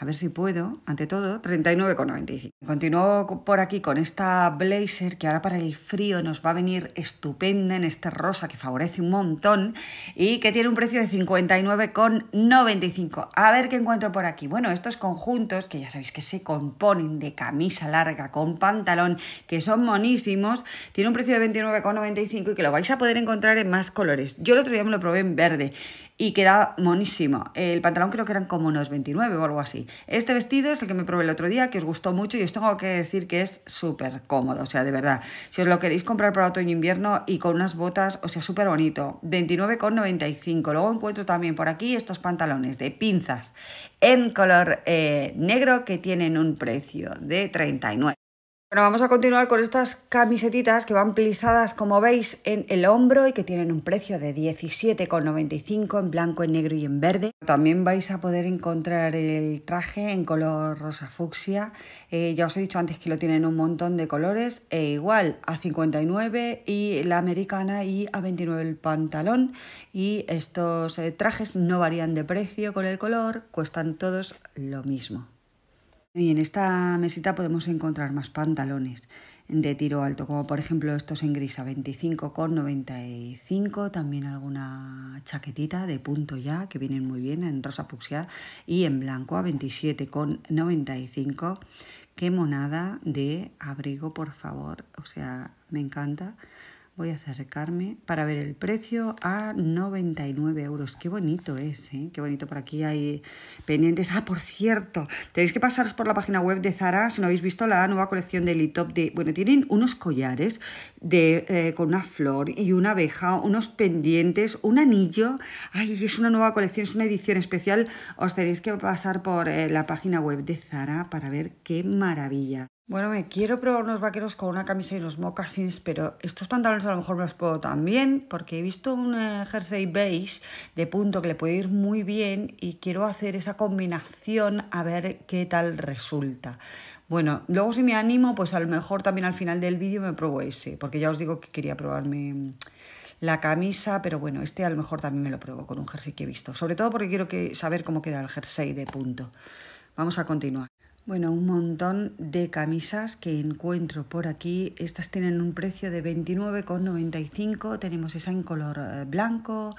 S1: a ver si puedo, ante todo, 39,95. Continúo por aquí con esta blazer que ahora para el frío nos va a venir estupenda en este rosa que favorece un montón y que tiene un precio de 59,95. A ver qué encuentro por aquí. Bueno, estos conjuntos que ya sabéis que se componen de camisa larga con pantalón, que son monísimos, tiene un precio de 29,95 y que lo vais a poder encontrar en más colores. Yo el otro día me lo probé en verde y queda monísimo. El pantalón creo que eran como unos 29 o algo así. Este vestido es el que me probé el otro día, que os gustó mucho y os tengo que decir que es súper cómodo, o sea, de verdad. Si os lo queréis comprar para otoño-invierno e y con unas botas, o sea, súper bonito. 29,95. Luego encuentro también por aquí estos pantalones de pinzas en color eh, negro que tienen un precio de 39. Bueno, vamos a continuar con estas camisetitas que van plisadas, como veis, en el hombro y que tienen un precio de 17,95 en blanco, en negro y en verde. También vais a poder encontrar el traje en color rosa fucsia. Eh, ya os he dicho antes que lo tienen un montón de colores e igual a 59 y la americana y a 29 el pantalón. Y estos eh, trajes no varían de precio con el color, cuestan todos lo mismo. Y en esta mesita podemos encontrar más pantalones de tiro alto, como por ejemplo estos en gris a 25,95, también alguna chaquetita de punto ya que vienen muy bien en rosa fucsia y en blanco a 27,95. Qué monada de abrigo, por favor, o sea, me encanta voy a acercarme para ver el precio a 99 euros. Qué bonito es, ¿eh? qué bonito. Por aquí hay pendientes. Ah, por cierto, tenéis que pasaros por la página web de Zara si no habéis visto la nueva colección de Litop. De, bueno, tienen unos collares de, eh, con una flor y una abeja, unos pendientes, un anillo. Ay, es una nueva colección, es una edición especial. Os tenéis que pasar por eh, la página web de Zara para ver qué maravilla. Bueno, me quiero probar unos vaqueros con una camisa y unos mocassins, pero estos pantalones a lo mejor me los puedo también, porque he visto un eh, jersey beige de punto que le puede ir muy bien y quiero hacer esa combinación a ver qué tal resulta. Bueno, luego si me animo, pues a lo mejor también al final del vídeo me pruebo ese, porque ya os digo que quería probarme la camisa, pero bueno, este a lo mejor también me lo pruebo con un jersey que he visto, sobre todo porque quiero saber cómo queda el jersey de punto. Vamos a continuar. Bueno, un montón de camisas que encuentro por aquí. Estas tienen un precio de 29,95. Tenemos esa en color eh, blanco.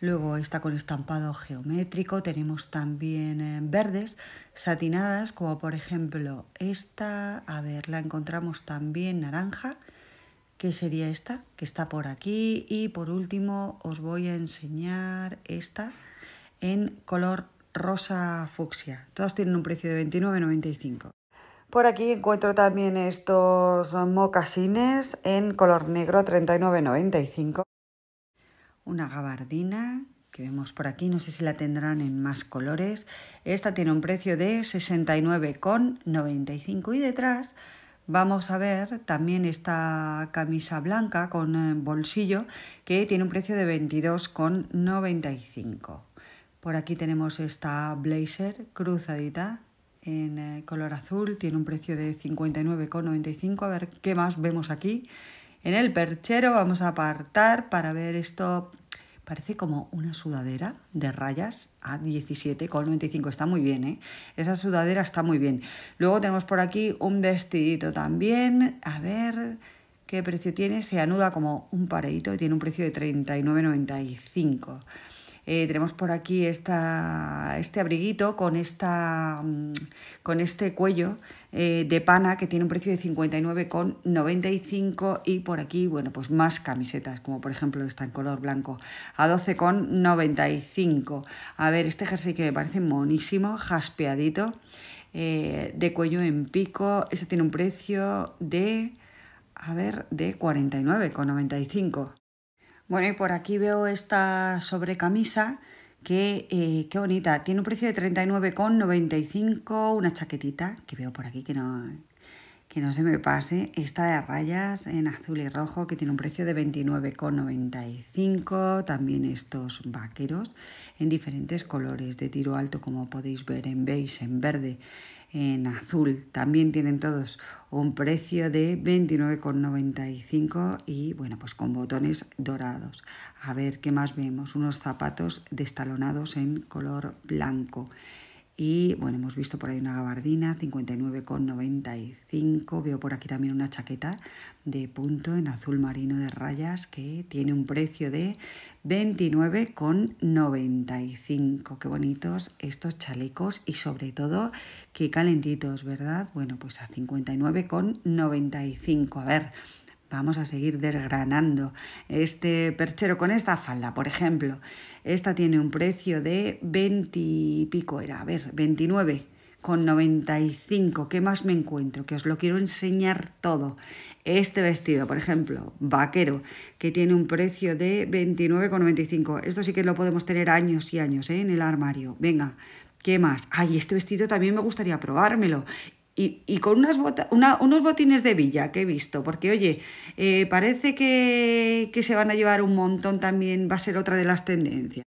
S1: Luego está con estampado geométrico. Tenemos también eh, verdes satinadas, como por ejemplo esta. A ver, la encontramos también naranja, que sería esta, que está por aquí. Y por último os voy a enseñar esta en color rosa fucsia. Todas tienen un precio de 29,95. Por aquí encuentro también estos mocasines en color negro 39,95. Una gabardina que vemos por aquí, no sé si la tendrán en más colores. Esta tiene un precio de 69,95 y detrás vamos a ver también esta camisa blanca con eh, bolsillo que tiene un precio de 22,95. Por aquí tenemos esta blazer cruzadita en eh, color azul, tiene un precio de 59,95. A ver qué más vemos aquí. En el perchero vamos a apartar para ver esto. Parece como una sudadera de rayas a 17,95. Está muy bien, ¿eh? Esa sudadera está muy bien. Luego tenemos por aquí un vestidito también. A ver qué precio tiene. Se anuda como un paredito. tiene un precio de 39,95. Eh, tenemos por aquí esta, este abriguito con, esta, mm, con este cuello eh, de pana que tiene un precio de 59,95 y por aquí, bueno, pues más camisetas, como por ejemplo esta en color blanco, a 12,95. A ver, este jersey que me parece monísimo, jaspeadito, eh, de cuello en pico, este tiene un precio de, a ver, de 49,95. Bueno, y por aquí veo esta sobrecamisa que eh, qué bonita. Tiene un precio de 39,95, una chaquetita que veo por aquí que no, que no se me pase. Esta de rayas en azul y rojo que tiene un precio de 29,95. También estos vaqueros en diferentes colores de tiro alto como podéis ver en beige, en verde, en azul. También tienen todos un precio de 29,95 y bueno, pues con botones dorados. A ver qué más vemos. Unos zapatos destalonados en color blanco. Y bueno, hemos visto por ahí una gabardina, 59,95. Veo por aquí también una chaqueta de punto en azul marino de rayas que tiene un precio de 29,95. Qué bonitos estos chalecos y sobre todo qué calentitos, ¿verdad? Bueno, pues a 59,95. A ver, Vamos a seguir desgranando este perchero con esta falda, por ejemplo. Esta tiene un precio de 20 y pico, era, a ver, 29 con ¿Qué más me encuentro? Que os lo quiero enseñar todo. Este vestido, por ejemplo, vaquero, que tiene un precio de 29,95. Esto sí que lo podemos tener años y años ¿eh? en el armario. Venga, ¿qué más? Ay, este vestido también me gustaría probármelo. Y, con unas botas unos botines de villa que he visto, porque oye, eh, parece que, que, se van a llevar un montón también, va a ser otra de las tendencias.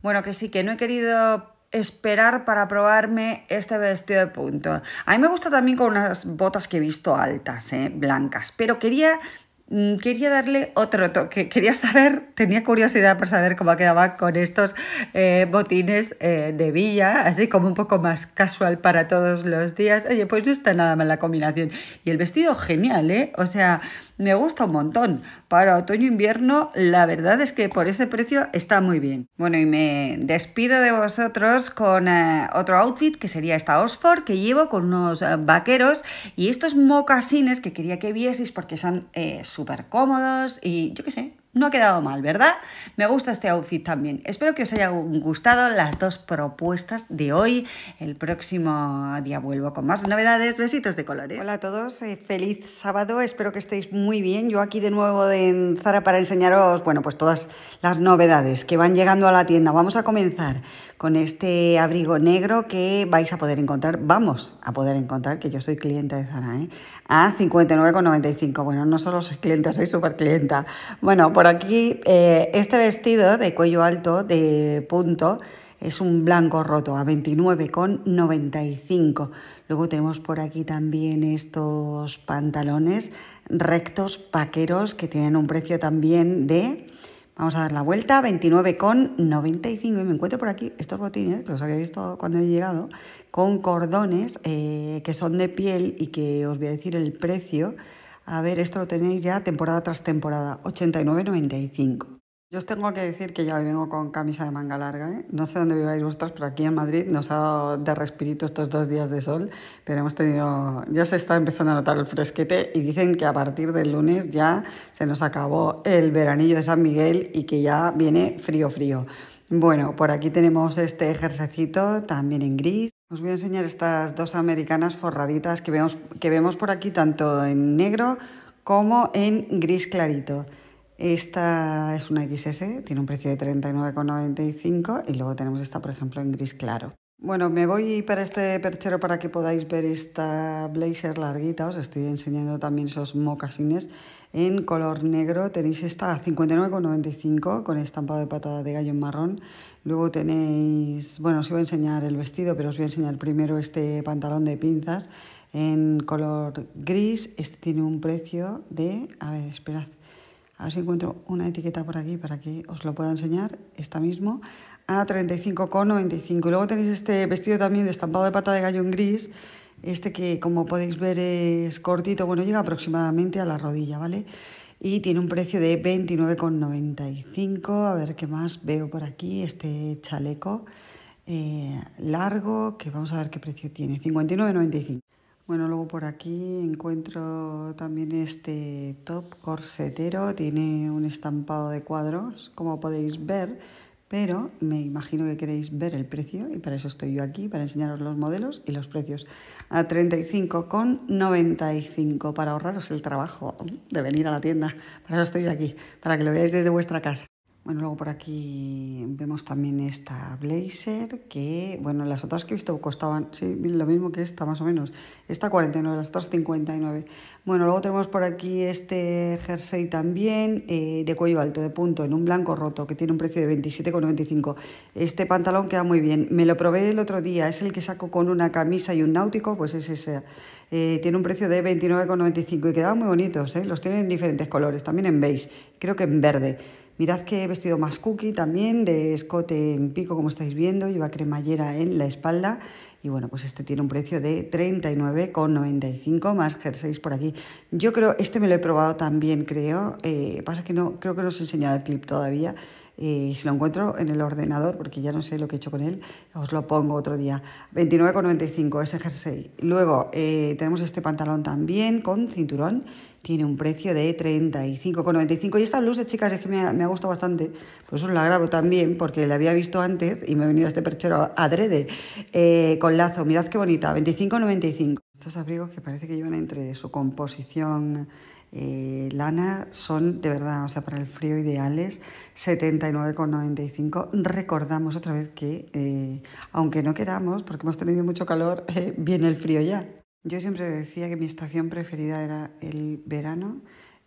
S1: Bueno, que sí, que no he querido esperar para probarme este vestido de punto. A mí me gusta también con unas botas que he visto altas, eh, blancas, pero quería Mm, quería darle otro toque, quería saber, tenía curiosidad por saber cómo quedaba con estos eh, botines eh, de villa, así como un poco más casual para todos los días. Oye, pues no está nada mal la combinación. Y el vestido genial, ¿eh? O sea, me gusta un montón. Para otoño-invierno, e la verdad es que por ese precio está muy bien. Bueno, y me despido de vosotros con eh, otro outfit que sería esta Oxford que llevo con unos eh, vaqueros y estos mocasines que quería que vieseis porque son eh, súper cómodos y yo qué sé, no ha quedado mal, ¿verdad? Me gusta este outfit también. Espero que os hayan gustado las dos propuestas de hoy. El próximo día vuelvo con más novedades. Besitos de colores. Hola a todos, eh, feliz sábado. Espero que estéis muy bien. Yo aquí de nuevo en Zara para enseñaros, bueno, pues todas las novedades que van llegando a la tienda. Vamos a comenzar con este abrigo negro que vais a poder encontrar, vamos a poder encontrar, que yo soy clienta de Zara, ¿eh? a 59,95. Bueno, no solo soy clienta, soy súper clienta. Bueno, por aquí eh, este vestido de cuello alto, de punto, es un blanco roto a 29,95. Luego tenemos por aquí también estos pantalones rectos, paqueros, que tienen un precio también de Vamos a dar la vuelta, 29,95 y me encuentro por aquí estos botines, ¿eh? que los había visto cuando he llegado, con cordones eh, que son de piel y que os voy a decir el precio. A ver, esto lo tenéis ya temporada tras temporada, 89,95. Yo os tengo que decir que ya vengo con camisa de manga larga. ¿eh? No sé dónde viváis vosotros, pero aquí en Madrid nos ha dado de respirito estos dos días de sol. Pero hemos tenido. Ya se está empezando a notar el fresquete y dicen que a partir del lunes ya se nos acabó el veranillo de San Miguel y que ya viene frío, frío. Bueno, por aquí tenemos este ejercecito también en gris. Os voy a enseñar estas dos americanas forraditas que vemos, que vemos por aquí tanto en negro como en gris clarito. Esta es una XS, tiene un precio de 39,95 y luego tenemos esta, por ejemplo, en gris claro. Bueno, me voy para este perchero para que podáis ver esta blazer larguita. Os estoy enseñando también esos mocasines en color negro. Tenéis esta a 59,95 con estampado de patada de gallo en marrón. Luego tenéis, bueno, os iba a enseñar el vestido, pero os voy a enseñar primero este pantalón de pinzas en color gris. Este tiene un precio de, a ver, esperad, a ver si encuentro una etiqueta por aquí para que os lo pueda enseñar, esta mismo, a 35,95. Y luego tenéis este vestido también de estampado de pata de gallo en gris, este que como podéis ver es cortito, bueno, llega aproximadamente a la rodilla, ¿vale? Y tiene un precio de 29,95. A ver qué más veo por aquí, este chaleco eh, largo, que vamos a ver qué precio tiene, 59,95. Bueno, luego por aquí encuentro también este top corsetero, tiene un estampado de cuadros, como podéis ver, pero me imagino que queréis ver el precio y para eso estoy yo aquí, para enseñaros los modelos y los precios. A 35,95 para ahorraros el trabajo de venir a la tienda. Para eso estoy yo aquí, para que lo veáis desde vuestra casa. Bueno, luego por aquí vemos también esta blazer, que, bueno, las otras que he visto costaban, sí, lo mismo que esta más o menos, esta 49, las otras 59. Bueno, luego tenemos por aquí este jersey también, eh, de cuello alto, de punto, en un blanco roto, que tiene un precio de 27,95. Este pantalón queda muy bien, me lo probé el otro día, es el que saco con una camisa y un náutico, pues es ese. Eh, tiene un precio de 29,95 y quedaban muy bonitos, ¿eh? los tienen en diferentes colores, también en beige, creo que en verde. Mirad que he vestido más cookie también, de escote en pico, como estáis viendo, lleva cremallera en la espalda. Y bueno, pues este tiene un precio de 39,95 más jerseys por aquí. Yo creo, este me lo he probado también, creo. Eh, pasa que no, creo que no os he enseñado el clip todavía. y eh, si lo encuentro en el ordenador, porque ya no sé lo que he hecho con él, os lo pongo otro día. 29,95 ese jersey. Luego eh, tenemos este pantalón también con cinturón tiene un precio de 35,95. Y esta blusa, chicas, es que me ha, me gustado bastante. Por eso la grabo también, porque la había visto antes y me ha venido este perchero adrede eh, con lazo. Mirad qué bonita, 25,95. Estos abrigos que parece que llevan entre su composición eh, lana son de verdad, o sea, para el frío ideales, 79,95. Recordamos otra vez que, eh, aunque no queramos, porque hemos tenido mucho calor, (laughs) viene el frío ya. Yo siempre decía que mi estación preferida era el verano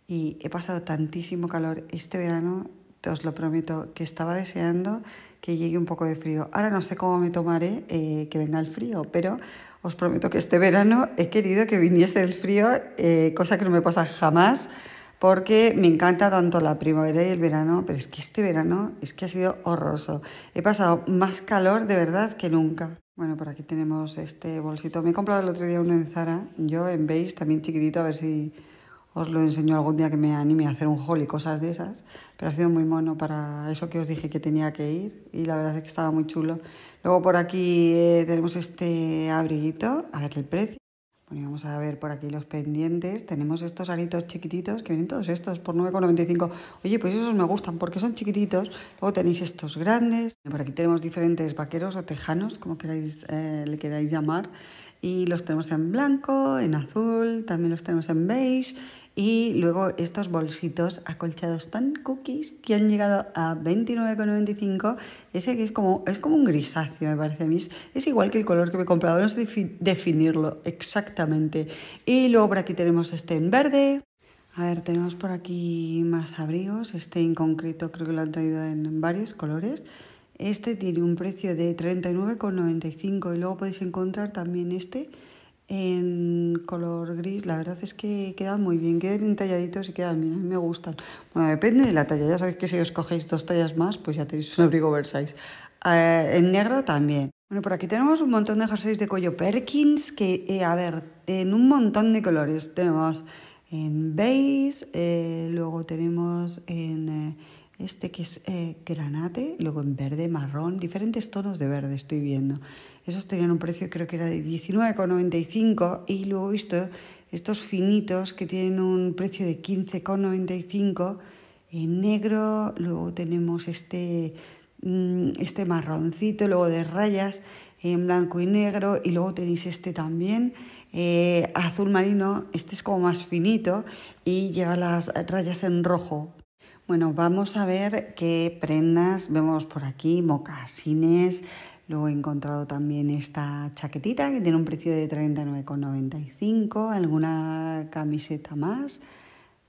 S1: y he pasado tantísimo calor este verano, os lo prometo, que estaba deseando que llegue un poco de frío. Ahora no sé cómo me tomaré eh, que venga el frío, pero os prometo que este verano he querido que viniese el frío, eh, cosa que no me pasa jamás, porque me encanta tanto la primavera y el verano, pero es que este verano es que ha sido horroroso. He pasado más calor de verdad que nunca. Bueno, por aquí tenemos este bolsito. Me he comprado el otro día uno en Zara, yo en beige, también chiquitito, a ver si os lo enseño algún día que me anime a hacer un haul y cosas de esas. Pero ha sido muy mono para eso que os dije que tenía que ir y la verdad es que estaba muy chulo. Luego por aquí eh, tenemos este abriguito, a ver el precio vamos a ver por aquí los pendientes. Tenemos estos aritos chiquititos, que vienen todos estos por 9,95. Oye, pues esos me gustan porque son chiquititos. Luego tenéis estos grandes. Por aquí tenemos diferentes vaqueros o tejanos, como queráis, eh, le queráis llamar y los tenemos en blanco, en azul, también los tenemos en beige y luego estos bolsitos acolchados tan cookies que han llegado a 29,95. Ese que es como, es como un grisáceo, me parece a mí. Es igual que el color que me he comprado, no sé definirlo exactamente. Y luego por aquí tenemos este en verde. A ver, tenemos por aquí más abrigos. Este en concreto creo que lo han traído en varios colores. Este tiene un precio de 39,95 y luego podéis encontrar también este en color gris. La verdad es que quedan muy bien, quedan talladitos y quedan bien, a mí me gustan. Bueno, depende de la talla, ya sabéis que si os cogéis dos tallas más, pues ya tenéis un abrigo Versailles. Eh, en negro también. Bueno, por aquí tenemos un montón de jerseys de cuello Perkins que, eh, a ver, en un montón de colores. Tenemos en beige, eh, luego tenemos en este que es eh, granate, luego en verde, marrón, diferentes tonos de verde estoy viendo. Esos tenían un precio creo que era de 19,95 y luego he visto estos finitos que tienen un precio de 15,95 en negro, luego tenemos este, mm, este marroncito, luego de rayas en blanco y negro y luego tenéis este también eh, azul marino, este es como más finito y lleva las rayas en rojo, bueno, vamos a ver qué prendas vemos por aquí, mocasines. Luego he encontrado también esta chaquetita que tiene un precio de 39,95, alguna camiseta más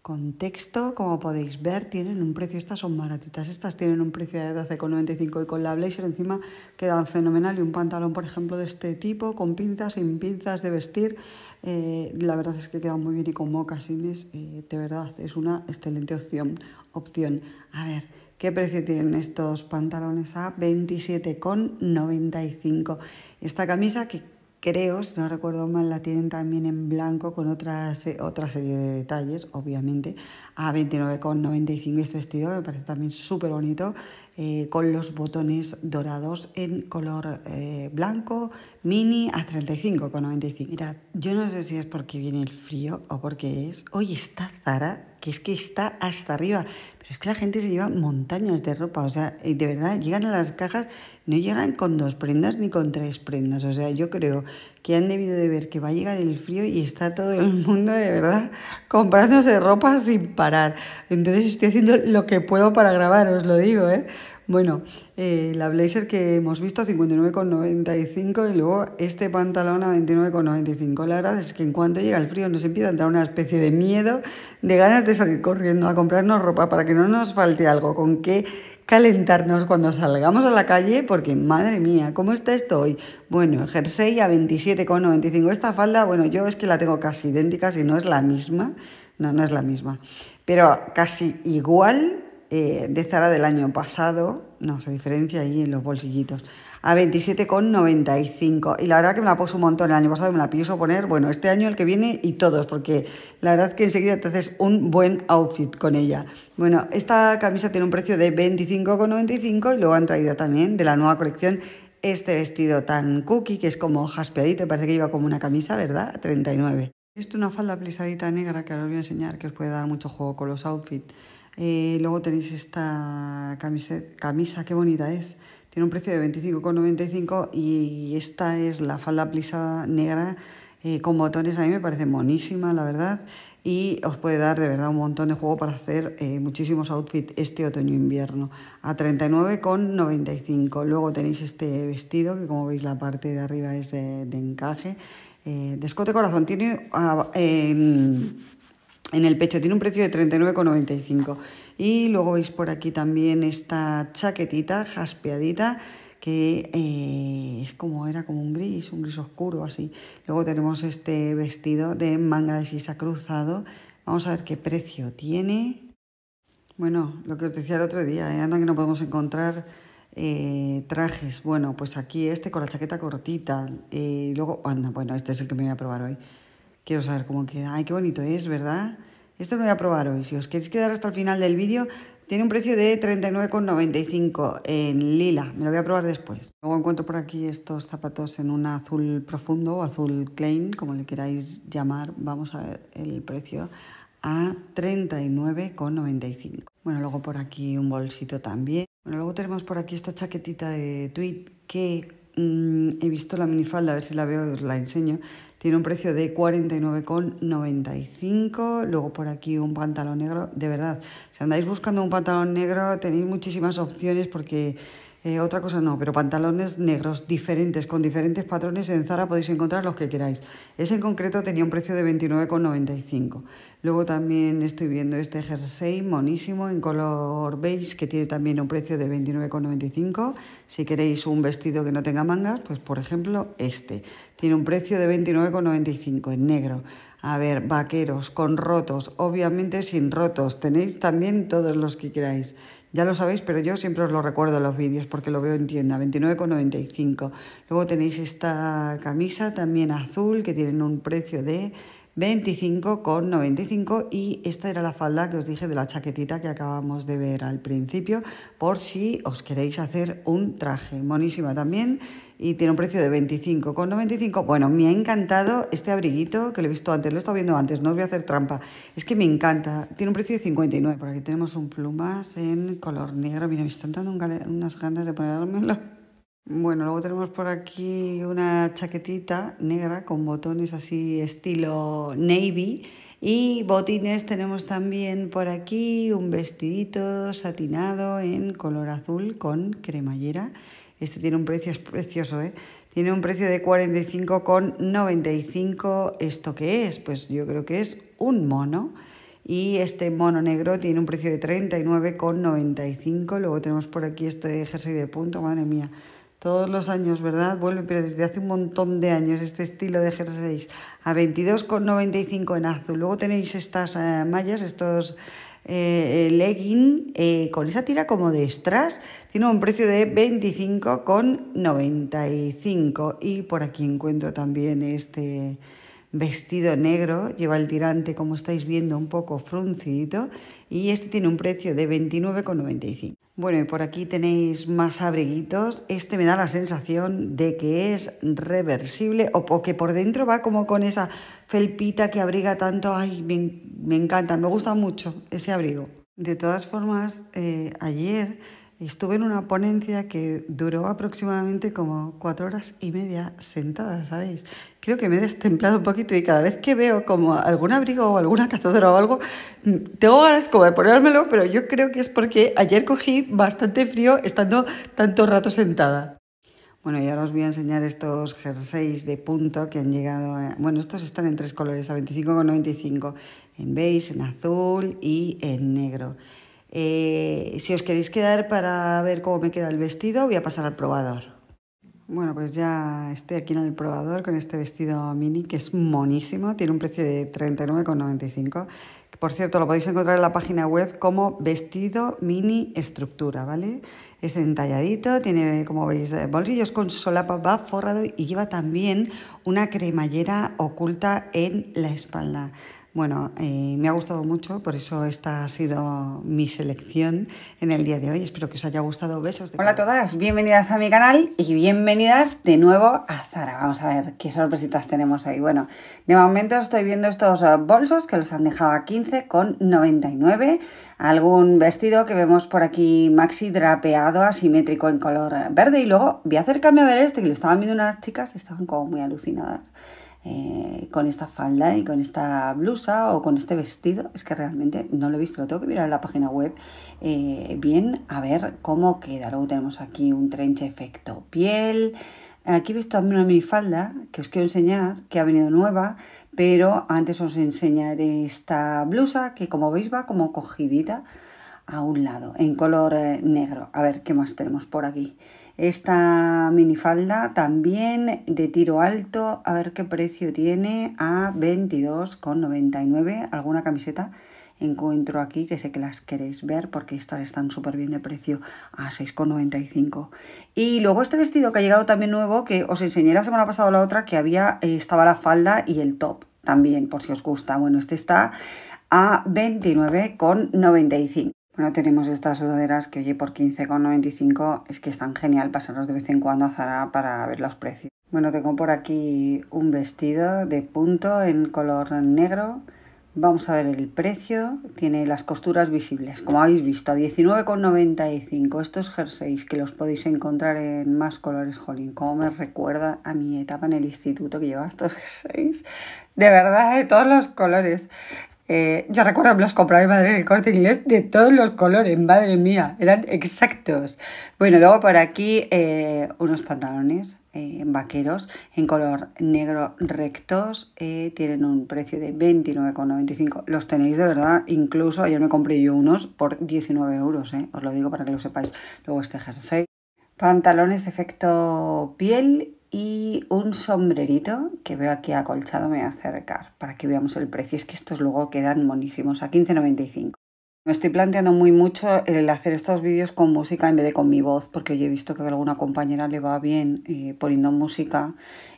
S1: con texto, como podéis ver, tienen un precio, estas son baratitas, estas tienen un precio de 12,95 y con la blazer encima quedan fenomenal y un pantalón, por ejemplo, de este tipo, con pinzas, sin pinzas de vestir, eh, la verdad es que quedan muy bien y con mocasines, eh, de verdad, es una excelente opción opción. A ver, ¿qué precio tienen estos pantalones? A 27,95. Esta camisa que creo, si no recuerdo mal, la tienen también en blanco con otra, eh, otra serie de detalles, obviamente, a 29,95 este vestido, me parece también súper bonito, eh, con los botones dorados en color eh, blanco, mini a 35,95. mira yo no sé si es porque viene el frío o porque es, hoy está Zara que es que está hasta arriba. Pero es que la gente se lleva montañas de ropa, o sea, de verdad, llegan a las cajas, no llegan con dos prendas ni con tres prendas, o sea, yo creo que han debido de ver que va a llegar el frío y está todo el mundo de verdad comprándose ropa sin parar. Entonces estoy haciendo lo que puedo para grabar, os lo digo, ¿eh? Bueno, eh, la blazer que hemos visto 59,95 y luego este pantalón a 29,95. La verdad es que en cuanto llega el frío nos empieza a entrar una especie de miedo, de ganas de salir corriendo a comprarnos ropa para que no nos falte algo, con qué calentarnos cuando salgamos a la calle, porque madre mía, ¿cómo está esto hoy? Bueno, el jersey a 27,95. Esta falda, bueno, yo es que la tengo casi idéntica, si no es la misma. No, no es la misma. Pero casi igual eh, de Zara del año pasado, no se diferencia ahí en los bolsillitos, a 27,95. Y la verdad que me la puse un montón el año pasado me la pienso poner, bueno, este año, el que viene y todos, porque la verdad que enseguida te haces un buen outfit con ella. Bueno, esta camisa tiene un precio de 25,95 y luego han traído también de la nueva colección este vestido tan cookie, que es como jaspeadito, parece que iba como una camisa, ¿verdad? 39. Esto es una falda plisadita negra que ahora os voy a enseñar, que os puede dar mucho juego con los outfits. Eh, luego tenéis esta camisa, qué bonita es. Tiene un precio de 25,95 y esta es la falda plisada negra eh, con botones. A mí me parece monísima, la verdad. Y os puede dar de verdad un montón de juego para hacer eh, muchísimos outfits este otoño-invierno. E a 39,95. Luego tenéis este vestido que como veis la parte de arriba es de, encaje. Eh, escote corazón. Tiene... Ah, em, en el pecho. Tiene un precio de 39,95. Y luego veis por aquí también esta chaquetita jaspeadita que eh, es como era como un gris, un gris oscuro así. Luego tenemos este vestido de manga de sisa cruzado. Vamos a ver qué precio tiene. Bueno, lo que os decía el otro día, ¿eh? anda que no podemos encontrar eh, trajes. Bueno, pues aquí este con la chaqueta cortita. y luego, anda, bueno, este es el que me voy a probar hoy. Quiero saber cómo queda. Ay, qué bonito es, ¿verdad? Esto lo voy a probar hoy. Si os queréis quedar hasta el final del vídeo, tiene un precio de 39,95 en lila. Me lo voy a probar después. Luego encuentro por aquí estos zapatos en un azul profundo o azul clean, como le queráis llamar. Vamos a ver el precio a 39,95. Bueno, luego por aquí un bolsito también. Bueno, luego tenemos por aquí esta chaquetita de Tweet que Mm, he visto la minifalda, a ver si la veo, os la enseño. Tiene un precio de 49,95. Luego por aquí un pantalón negro. De verdad, si andáis buscando un pantalón negro, tenéis muchísimas opciones porque eh, otra cosa no, pero pantalones negros diferentes, con diferentes patrones en Zara podéis encontrar los que queráis. Ese en concreto tenía un precio de 29,95. Luego también estoy viendo este jersey monísimo en color beige que tiene también un precio de 29,95. Si queréis un vestido que no tenga mangas, pues por ejemplo este. Tiene un precio de 29,95 en negro. A ver, vaqueros con rotos, obviamente sin rotos. Tenéis también todos los que queráis. Ya lo sabéis, pero yo siempre os lo recuerdo en los vídeos porque lo veo en tienda, 29,95. Luego tenéis esta camisa también azul que tienen un precio de 25,95 y esta era la falda que os dije de la chaquetita que acabamos de ver al principio por si os queréis hacer un traje. Monísima también y tiene un precio de 25,95. Bueno, me ha encantado este abriguito que lo he visto antes, lo he estado viendo antes, no os voy a hacer trampa. Es que me encanta, tiene un precio de 59. Por aquí tenemos un plumas en color negro. Mira, me están dando unas ganas de ponérmelo. Bueno, luego tenemos por aquí una chaquetita negra con botones así estilo navy. Y botines tenemos también por aquí un vestidito satinado en color azul con cremallera este tiene un precio, es precioso, ¿eh? Tiene un precio de 45,95. ¿Esto qué es? Pues yo creo que es un mono. Y este mono negro tiene un precio de 39,95. Luego tenemos por aquí este jersey de punto, madre mía. Todos los años, ¿verdad? Vuelven, pero desde hace un montón de años este estilo de jerseys a 22,95 en azul. Luego tenéis estas eh, mallas, estos eh, legging eh, con esa tira como de strass tiene un precio de 25,95 y por aquí encuentro también este vestido negro, lleva el tirante, como estáis viendo, un poco fruncidito y este tiene un precio de 29,95. Bueno, y por aquí tenéis más abriguitos. Este me da la sensación de que es reversible o, que por dentro va como con esa felpita que abriga tanto. Ay, me, encanta, me gusta mucho ese abrigo. De todas formas, eh, ayer Estuve en una ponencia que duró aproximadamente como cuatro horas y media sentada, ¿sabéis? Creo que me he destemplado un poquito y cada vez que veo como algún abrigo o alguna cazadora o algo, mm, tengo ganas como de ponérmelo, pero yo creo que es porque ayer cogí bastante frío estando tanto rato sentada. Bueno, y ahora os voy a enseñar estos jerseys de punto que han llegado. A... Bueno, estos están en tres colores, a 25,95, en beige, en azul y en negro. Eh, si os queréis quedar para ver cómo me queda el vestido, voy a pasar al probador. Bueno, pues ya estoy aquí en el probador con este vestido mini que es monísimo, tiene un precio de 39,95. Por cierto, lo podéis encontrar en la página web como vestido mini estructura, ¿vale? Es entalladito, tiene, como veis, eh, bolsillos con solapa, va forrado y lleva también una cremallera oculta en la espalda. Bueno, eh, me ha gustado mucho, por eso esta ha sido mi selección en el día de hoy. Espero que os haya gustado. Besos. De Hola a todas, bienvenidas a mi canal y bienvenidas de nuevo a Zara. Vamos a ver qué sorpresitas tenemos ahí. Bueno, de momento estoy viendo estos eh, bolsos que los han dejado a 15,99. Algún vestido que vemos por aquí maxi drapeado, asimétrico en color verde. Y luego voy a acercarme a ver este, que lo estaban viendo unas chicas, estaban como muy alucinadas. Eh, con esta falda y con esta blusa o con este vestido. Es que realmente no lo he visto, lo tengo que mirar en la página web eh, bien a ver cómo queda. Luego tenemos aquí un trenche efecto piel. Aquí he visto también una minifalda que os quiero enseñar, que ha venido nueva, pero antes os enseñaré esta blusa que como veis va como cogidita a un lado, en color eh, negro. A ver qué más tenemos por aquí. Esta minifalda también de tiro alto, a ver qué precio tiene, a 22,99. Alguna camiseta encuentro aquí que sé que las queréis ver porque estas están súper bien de precio a 6,95 y luego este vestido que ha llegado también nuevo que os enseñé la semana pasada la otra que había eh, estaba la falda y el top también por si os gusta bueno este está a 29,95 tenemos estas sudaderas que, oye, por 15,95 es que están genial pasaros de vez en cuando a Zara para ver los precios. Bueno, tengo por aquí un vestido de punto en color negro. Vamos a ver el precio. Tiene las costuras visibles, como habéis visto, a 19,95. Estos jerseys que los podéis encontrar en más colores, jolín, como me recuerda a mi etapa en el instituto que llevaba estos jerseys. De verdad, de todos los colores. Eh, ya recuerdo que los compraba mi madre en el corte inglés de todos los colores, madre mía, eran exactos. Bueno, luego por aquí eh, unos pantalones eh, vaqueros en color negro rectos, tienen un precio de 29,95. Los tenéis de verdad, incluso ayer me compré yo unos por 19 euros, os lo digo para que lo sepáis. Luego este jersey. Pantalones efecto piel y un sombrerito que veo aquí acolchado, me voy a acercar para que veamos el precio. Es que estos luego quedan monísimos, a 15,95. Me estoy planteando muy mucho el hacer estos vídeos con música en vez de con mi voz, porque yo he visto que a alguna compañera le va bien eh, poniendo música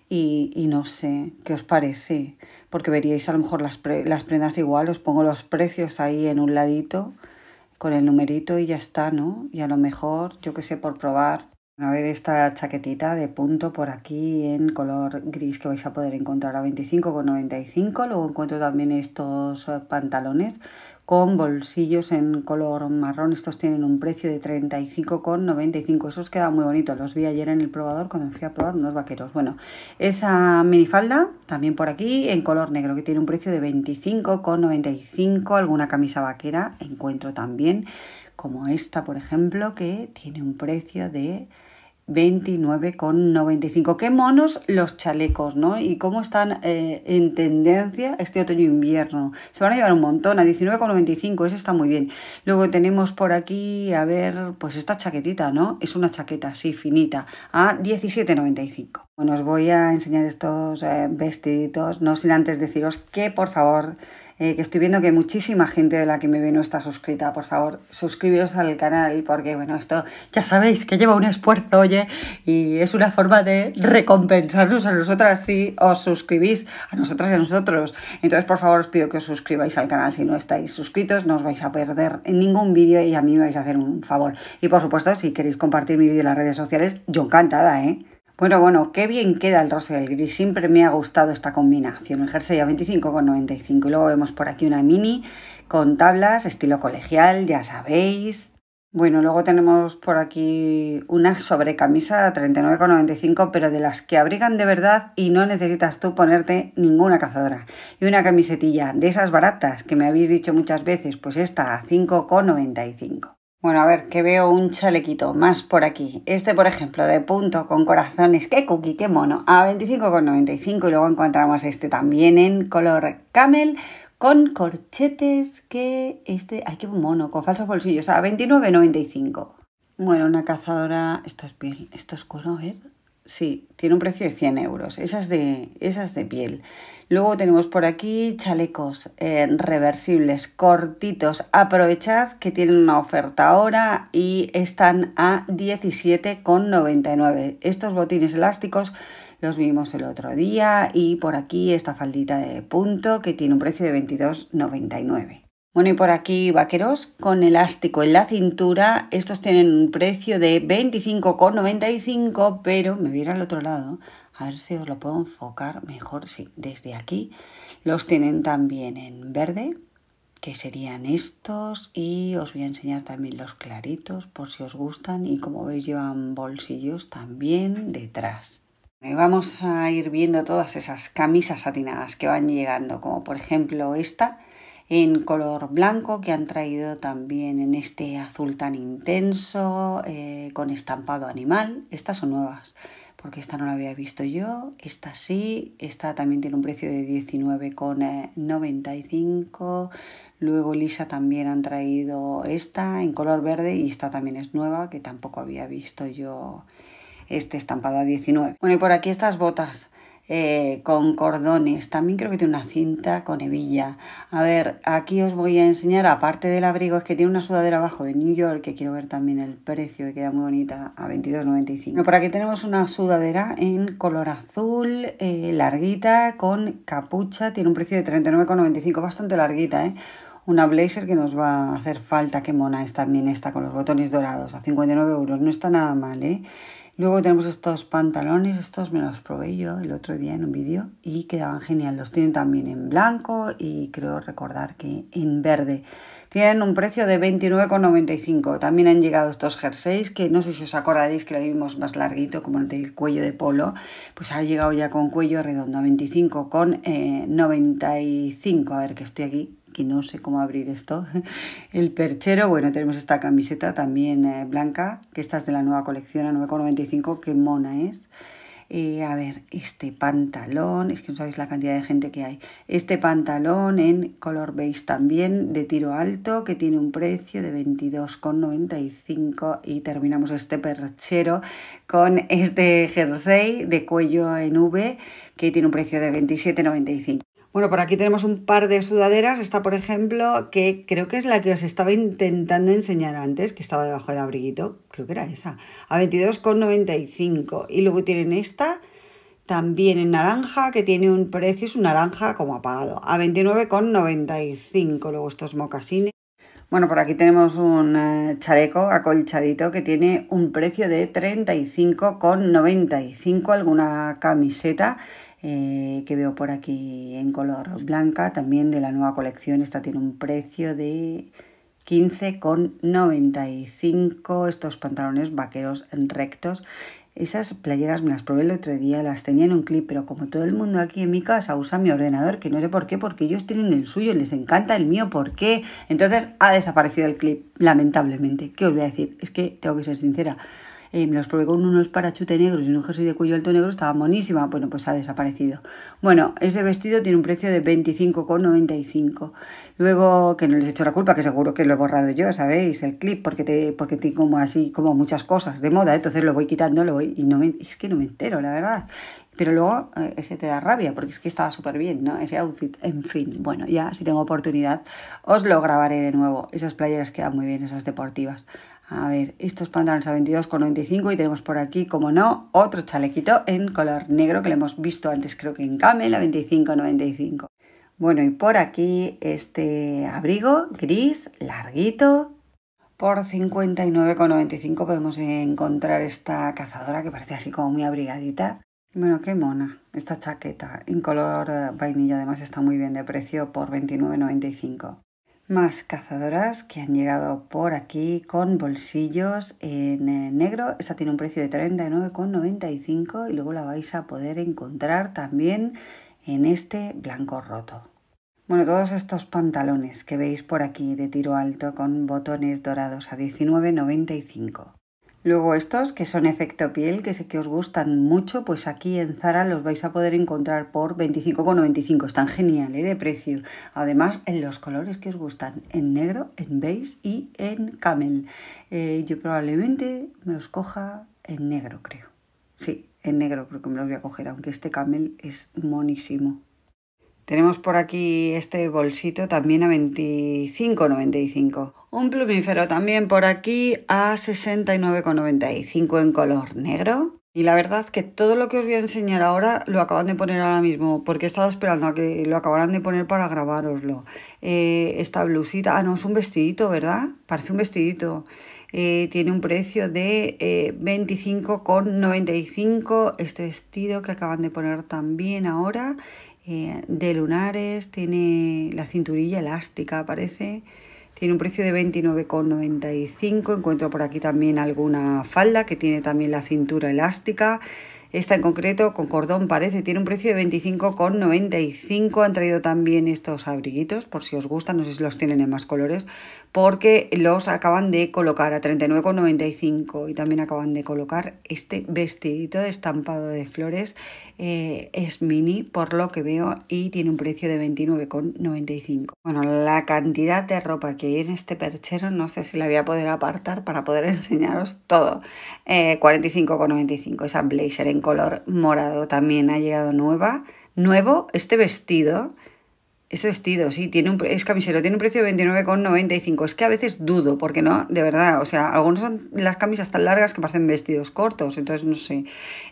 S1: y, no sé qué os parece, porque veríais a lo mejor las, las prendas igual, os pongo los precios ahí en un ladito con el numerito y ya está, ¿no? Y a lo mejor, yo qué sé, por probar, a ver esta chaquetita de punto por aquí en color gris que vais a poder encontrar a 25,95. Luego encuentro también estos eh, pantalones con bolsillos en color marrón. Estos tienen un precio de 35,95. Esos queda muy bonito. Los vi ayer en el probador cuando fui a probar unos vaqueros. Bueno, esa minifalda también por aquí en color negro que tiene un precio de 25,95. Alguna camisa vaquera encuentro también como esta, por ejemplo, que tiene un precio de 29,95. Qué monos los chalecos, ¿no? Y cómo están eh, en tendencia este otoño-invierno. E Se van a llevar un montón, a 19,95, ese está muy bien. Luego tenemos por aquí, a ver, pues esta chaquetita, ¿no? Es una chaqueta así, finita, a 17,95. Bueno, os voy a enseñar estos eh, vestiditos, no sin antes deciros que, por favor, eh, que estoy viendo que muchísima gente de la que me ve no está suscrita. Por favor, suscribiros al canal porque, bueno, esto ya sabéis que lleva un esfuerzo, oye, y es una forma de recompensarnos a nosotras si os suscribís, a nosotras y a nosotros. Entonces, por favor, os pido que os suscribáis al canal. Si no estáis suscritos, no os vais a perder ningún vídeo y a mí me vais a hacer un favor. Y, por supuesto, si queréis compartir mi vídeo en las redes sociales, yo encantada, ¿eh? Bueno, bueno, qué bien queda el rosa y el gris. Siempre me ha gustado esta combinación. El jersey a 25,95. Y luego vemos por aquí una mini con tablas, estilo colegial, ya sabéis. Bueno, luego tenemos por aquí una sobrecamisa a 39,95, pero de las que abrigan de verdad y no necesitas tú ponerte ninguna cazadora. Y una camisetilla de esas baratas que me habéis dicho muchas veces, pues esta a 5,95. Bueno, a ver, que veo un chalequito más por aquí. Este, por ejemplo, de punto con corazones. ¡Qué cookie, qué mono! A 25,95 y luego encontramos este también en color camel con corchetes que este... ¡Ay, qué mono! Con falsos bolsillos. A 29,95. Bueno, una cazadora... Esto es piel, esto es cuero, ¿eh? Sí, tiene un precio de 100 euros. Esas de, esas de piel. Luego tenemos por aquí chalecos eh, reversibles, cortitos. Aprovechad que tienen una oferta ahora y están a 17,99. Estos botines elásticos los vimos el otro día y por aquí esta faldita de punto que tiene un precio de 22,99. Bueno, y por aquí vaqueros con elástico en la cintura. Estos tienen un precio de 25,95, pero me voy al otro lado. A ver si os lo puedo enfocar mejor, sí, desde aquí. Los tienen también en verde, que serían estos. Y os voy a enseñar también los claritos, por si os gustan. Y como veis, llevan bolsillos también detrás. vamos a ir viendo todas esas camisas satinadas que van llegando, como por ejemplo esta en color blanco que han traído también en este azul tan intenso eh, con estampado animal. Estas son nuevas porque esta no la había visto yo, esta sí, esta también tiene un precio de 19,95. Eh, Luego Lisa también han traído esta en color verde y esta también es nueva que tampoco había visto yo este estampado a 19. Bueno, y por aquí estas botas. Eh, con cordones, también creo que tiene una cinta con hebilla. A ver, aquí os voy a enseñar, aparte del abrigo, es que tiene una sudadera abajo de New York, que quiero ver también el precio, que queda muy bonita, a 22,95. por aquí tenemos una sudadera en color azul, eh, larguita, con capucha, tiene un precio de 39,95, bastante larguita, ¿eh? una blazer que nos va a hacer falta, que mona es también esta con los botones dorados, a 59 euros, no está nada mal, ¿eh? Luego tenemos estos pantalones, estos me los probé yo el otro día en un vídeo y quedaban genial. Los tienen también en blanco y creo recordar que en verde. Tienen un precio de 29,95. También han llegado estos jerseys que no sé si os acordaréis que lo vimos más larguito, como el del cuello de polo. Pues ha llegado ya con cuello redondo, a 25,95. Eh, a ver que estoy aquí que no sé cómo abrir esto. (laughs) El perchero, bueno, tenemos esta camiseta también eh, blanca, que esta es de la nueva colección a 9,95, qué mona es. Eh, a ver, este pantalón, es que no sabéis la cantidad de gente que hay. Este pantalón en color beige también, de tiro alto, que tiene un precio de 22,95. Y terminamos este perchero con este jersey de cuello en V, que tiene un precio de 27,95. Bueno, por aquí tenemos un par de sudaderas. Esta, por ejemplo, que creo que es la que os estaba intentando enseñar antes, que estaba debajo del abriguito. Creo que era esa. A 22,95. Y luego tienen esta, también en naranja, que tiene un precio, es un naranja como apagado. A 29,95. Luego estos mocasines. Bueno, por aquí tenemos un eh, chaleco acolchadito que tiene un precio de 35,95. Alguna camiseta eh, que veo por aquí en color blanca, también de la nueva colección. Esta tiene un precio de 15,95 estos pantalones vaqueros rectos. Esas playeras me las probé el otro día, las tenía en un clip, pero como todo el mundo aquí en mi casa usa mi ordenador, que no sé por qué, porque ellos tienen el suyo, les encanta el mío, ¿por qué? Entonces ha desaparecido el clip, lamentablemente. ¿Qué os voy a decir? Es que tengo que ser sincera. Eh, me los probé con unos parachute negros y un jersey de cuello alto negro, estaba monísima, bueno, pues ha desaparecido. Bueno, ese vestido tiene un precio de 25,95. Luego, que no les echo la culpa, que seguro que lo he borrado yo, ¿sabéis? El clip, porque te, porque como así, como muchas cosas de moda, entonces lo voy quitando, lo voy, y no es que no me entero, la verdad. Pero luego eh, ese te da rabia, porque es que estaba súper bien, ¿no? Ese outfit, en fin, bueno, ya si tengo oportunidad, os lo grabaré de nuevo. Esas playeras quedan muy bien, esas deportivas. A ver, estos pantalones a 22,95 y tenemos por aquí, como no, otro chalequito en color negro que lo hemos visto antes, creo que en Camel, a 25,95. Bueno, y por aquí este abrigo gris, larguito. Por 59,95 podemos encontrar esta cazadora que parece así como muy abrigadita. Bueno, qué mona esta chaqueta en color eh, vainilla, además está muy bien de precio por 29,95 más cazadoras que han llegado por aquí con bolsillos en eh, negro. Esta tiene un precio de 39,95 y luego la vais a poder encontrar también en este blanco roto. Bueno, todos estos pantalones que veis por aquí de tiro alto con botones dorados a 19,95. Luego estos, que son efecto piel, que sé que os gustan mucho, pues aquí en Zara los vais a poder encontrar por 25,95. Están genial ¿eh? de precio. Además, en los colores que os gustan, en negro, en beige y en camel. Eh, yo probablemente me los coja en negro, creo. Sí, en negro creo que me los voy a coger, aunque este camel es monísimo. Tenemos por aquí este bolsito también a 25,95. Un plumífero también por aquí a 69,95 en color negro. Y la verdad que todo lo que os voy a enseñar ahora lo acaban de poner ahora mismo, porque he estado esperando a que lo acabaran de poner para grabároslo. Eh, esta blusita, ah no, es un vestidito, ¿verdad? Parece un vestidito. Eh, tiene un precio de eh, 25,95 este vestido que acaban de poner también ahora eh, de lunares, tiene la cinturilla elástica, parece. Tiene un precio de 29,95. Encuentro por aquí también alguna falda que tiene también la cintura elástica. Esta en concreto con cordón parece, tiene un precio de 25,95. Han traído también estos abriguitos, por si os gustan, no sé si los tienen en más colores, porque los acaban de colocar a 39,95 y también acaban de colocar este vestidito de estampado de flores. Eh, es mini por lo que veo y tiene un precio de 29,95. Bueno, la cantidad de ropa que hay en este perchero no sé si la voy a poder apartar para poder (laughs) enseñaros todo. 45,95 eh, esa blazer en color morado también ha llegado nueva. Nuevo este vestido este vestido, sí, tiene un, es camisero, tiene un precio de 29,95. Es que a veces dudo, porque no, de verdad, o sea, algunos son las camisas tan largas que parecen vestidos cortos, entonces no sé.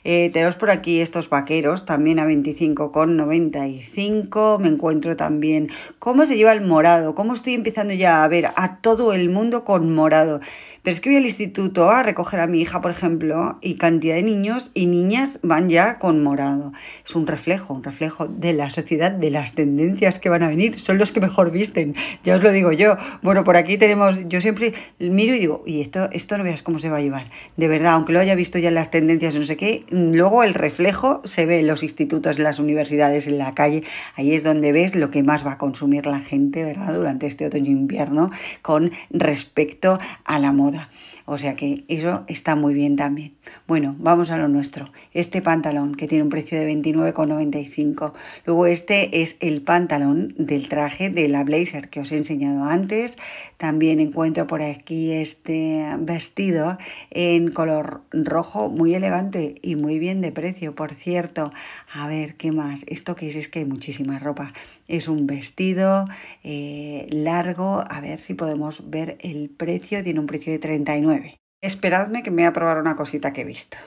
S1: Eh, tenemos por aquí estos vaqueros, también a 25,95. Me encuentro también cómo se lleva el morado, cómo estoy empezando ya a ver a todo el mundo con morado. Pero es que voy al instituto a recoger a mi hija, por ejemplo, y cantidad de niños y niñas van ya con morado. Es un reflejo, un reflejo de la sociedad, de las tendencias que van a venir. Son los que mejor visten, ya os lo digo yo. Bueno, por aquí tenemos, yo siempre miro y digo, y esto, esto no veas cómo se va a llevar. De verdad, aunque lo haya visto ya en las tendencias, no sé qué, luego el reflejo se ve en los institutos, en las universidades, en la calle. Ahí es donde ves lo que más va a consumir la gente, ¿verdad? Durante este otoño-invierno con respecto a la moda o sea que eso está muy bien también. Bueno, vamos a lo nuestro. Este pantalón que tiene un precio de 29,95. Luego este es el pantalón del traje de la blazer que os he enseñado antes. También encuentro por aquí este vestido en color rojo, muy elegante y muy bien de precio, por cierto. A ver, ¿qué más? Esto que es es que hay muchísima ropa. Es un vestido eh, largo. A ver si podemos ver el precio. Tiene un precio de 39. Esperadme que me voy a probar una cosita que he visto.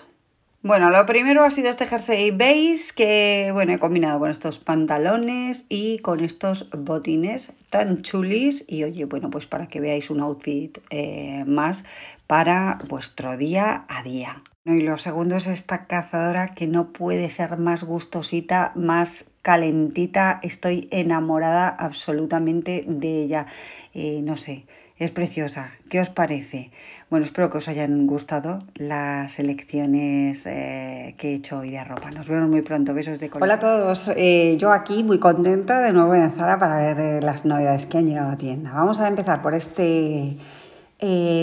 S1: Bueno, lo primero ha sido este jersey veis que, bueno, he combinado con estos pantalones y con estos botines tan chulis. Y oye, bueno, pues para que veáis un outfit eh, más para vuestro día a día. y lo segundo es esta cazadora que no puede ser más gustosita, más calentita. Estoy enamorada absolutamente de ella. Eh, no sé, es preciosa. ¿Qué os parece? Bueno, espero que os hayan gustado las elecciones eh, que he hecho hoy de ropa. Nos vemos muy pronto. Besos de color. Hola a todos. Eh, yo aquí muy contenta de nuevo en Zara para ver eh, las novedades que han llegado a tienda. Vamos a empezar por este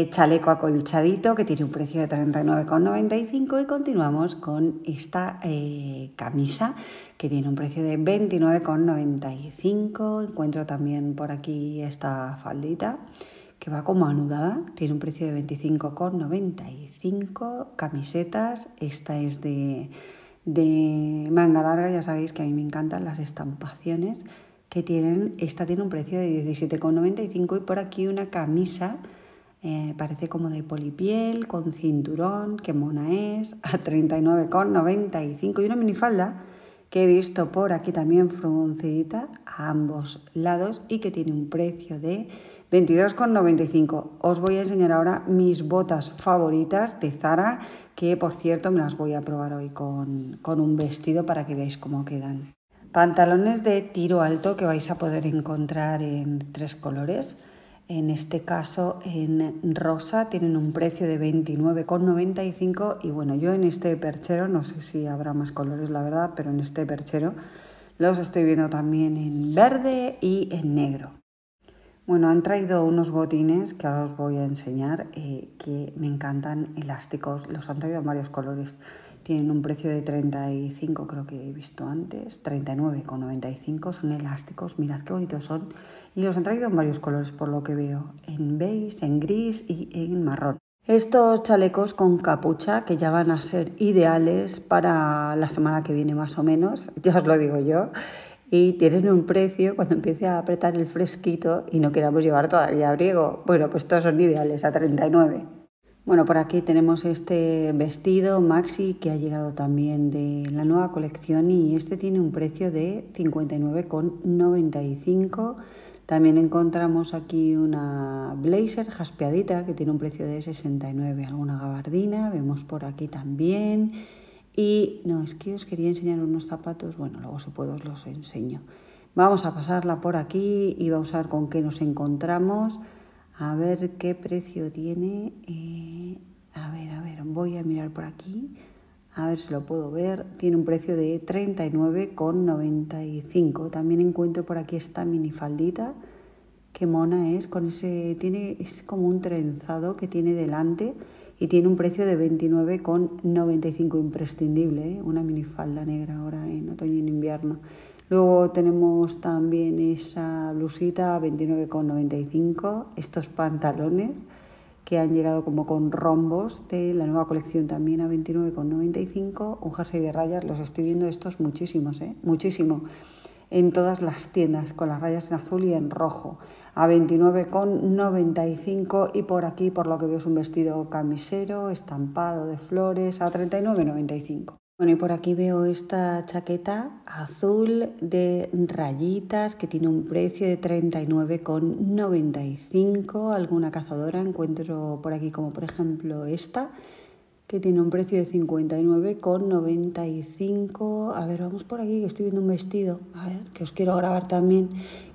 S1: chaleco acolchadito que tiene un precio de 39,95 y continuamos con esta camisa que tiene un precio de 29,95. Encuentro también por aquí esta faldita que va como anudada, tiene un precio de 25,95 camisetas, esta es de, manga larga, ya sabéis que a mí me encantan las estampaciones que tienen, esta tiene un precio de 17,95 y por aquí una camisa, eh, parece como de polipiel, con cinturón, que mona es, a 39,95 y una minifalda que he visto por aquí también fruncidita a ambos lados y que tiene un precio de 22,95. Os voy a enseñar ahora mis botas favoritas de Zara, que por cierto me las voy a probar hoy con, un vestido para que veáis cómo quedan. Pantalones de tiro alto que vais a poder encontrar en tres colores. En este caso en rosa tienen un precio de 29,95 y bueno, yo en este perchero, no sé si habrá más colores la verdad, pero en este perchero los estoy viendo también en verde y en negro. Bueno, han traído unos botines que ahora os voy a enseñar eh, que me encantan, elásticos, los han traído en varios colores. Tienen un precio de 35, creo que he visto antes, 39,95, son elásticos, mirad qué bonitos son. Y los han traído en varios colores por lo que veo, en beige, en gris y en marrón. Estos chalecos con capucha que ya van a ser ideales para la semana que viene más o menos, (laughs) ya os lo digo yo, y tienen un precio cuando empiece a apretar el fresquito y no queramos llevar todavía abrigo. Bueno, pues todos son ideales a 39. Bueno, por aquí tenemos este vestido maxi que ha llegado también de la nueva colección y este tiene un precio de 59,95. También encontramos aquí una blazer jaspeadita que tiene un precio de 69, alguna gabardina, vemos por aquí también y no, es que os quería enseñar unos zapatos, bueno, luego si puedo os los enseño. Vamos a pasarla por aquí y vamos a ver con qué nos encontramos. A ver qué precio tiene. Eh, a ver, a ver, voy a mirar por aquí. A ver si lo puedo ver. Tiene un precio de 39,95. También encuentro por aquí esta minifaldita. Qué mona es. Con ese. Tiene. Es como un trenzado que tiene delante y tiene un precio de 29,95 imprescindible, una ¿eh? una minifalda negra ahora en otoño y en invierno. Luego tenemos también esa blusita 29,95, estos pantalones que han llegado como con rombos de la nueva colección también a 29,95, un jersey de rayas, los estoy viendo estos muchísimos, ¿eh? muchísimo en todas las tiendas con las rayas en azul y en rojo a 29,95 y por aquí por lo que veo es un vestido camisero estampado de flores a 39,95. Bueno, y por aquí veo esta chaqueta azul de rayitas que tiene un precio de 39,95. Alguna cazadora encuentro por aquí como por ejemplo esta que tiene un precio de 59,95. A ver, vamos por aquí, que estoy viendo un vestido, a ver, que os quiero grabar también,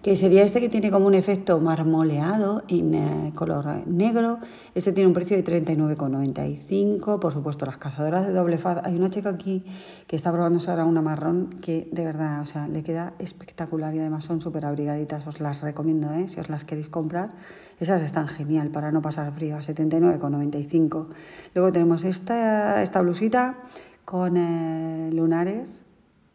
S1: que sería este que tiene como un efecto marmoleado en color negro. Este tiene un precio de 39,95. Por supuesto, las cazadoras de doble faz. Hay una chica aquí que está probándose ahora una marrón que de verdad, o sea, le queda espectacular y además son súper abrigaditas. Os las recomiendo, ¿eh? si os las queréis comprar. Esas están genial para no pasar frío, a 79,95. Luego tenemos esta, blusita con eh, lunares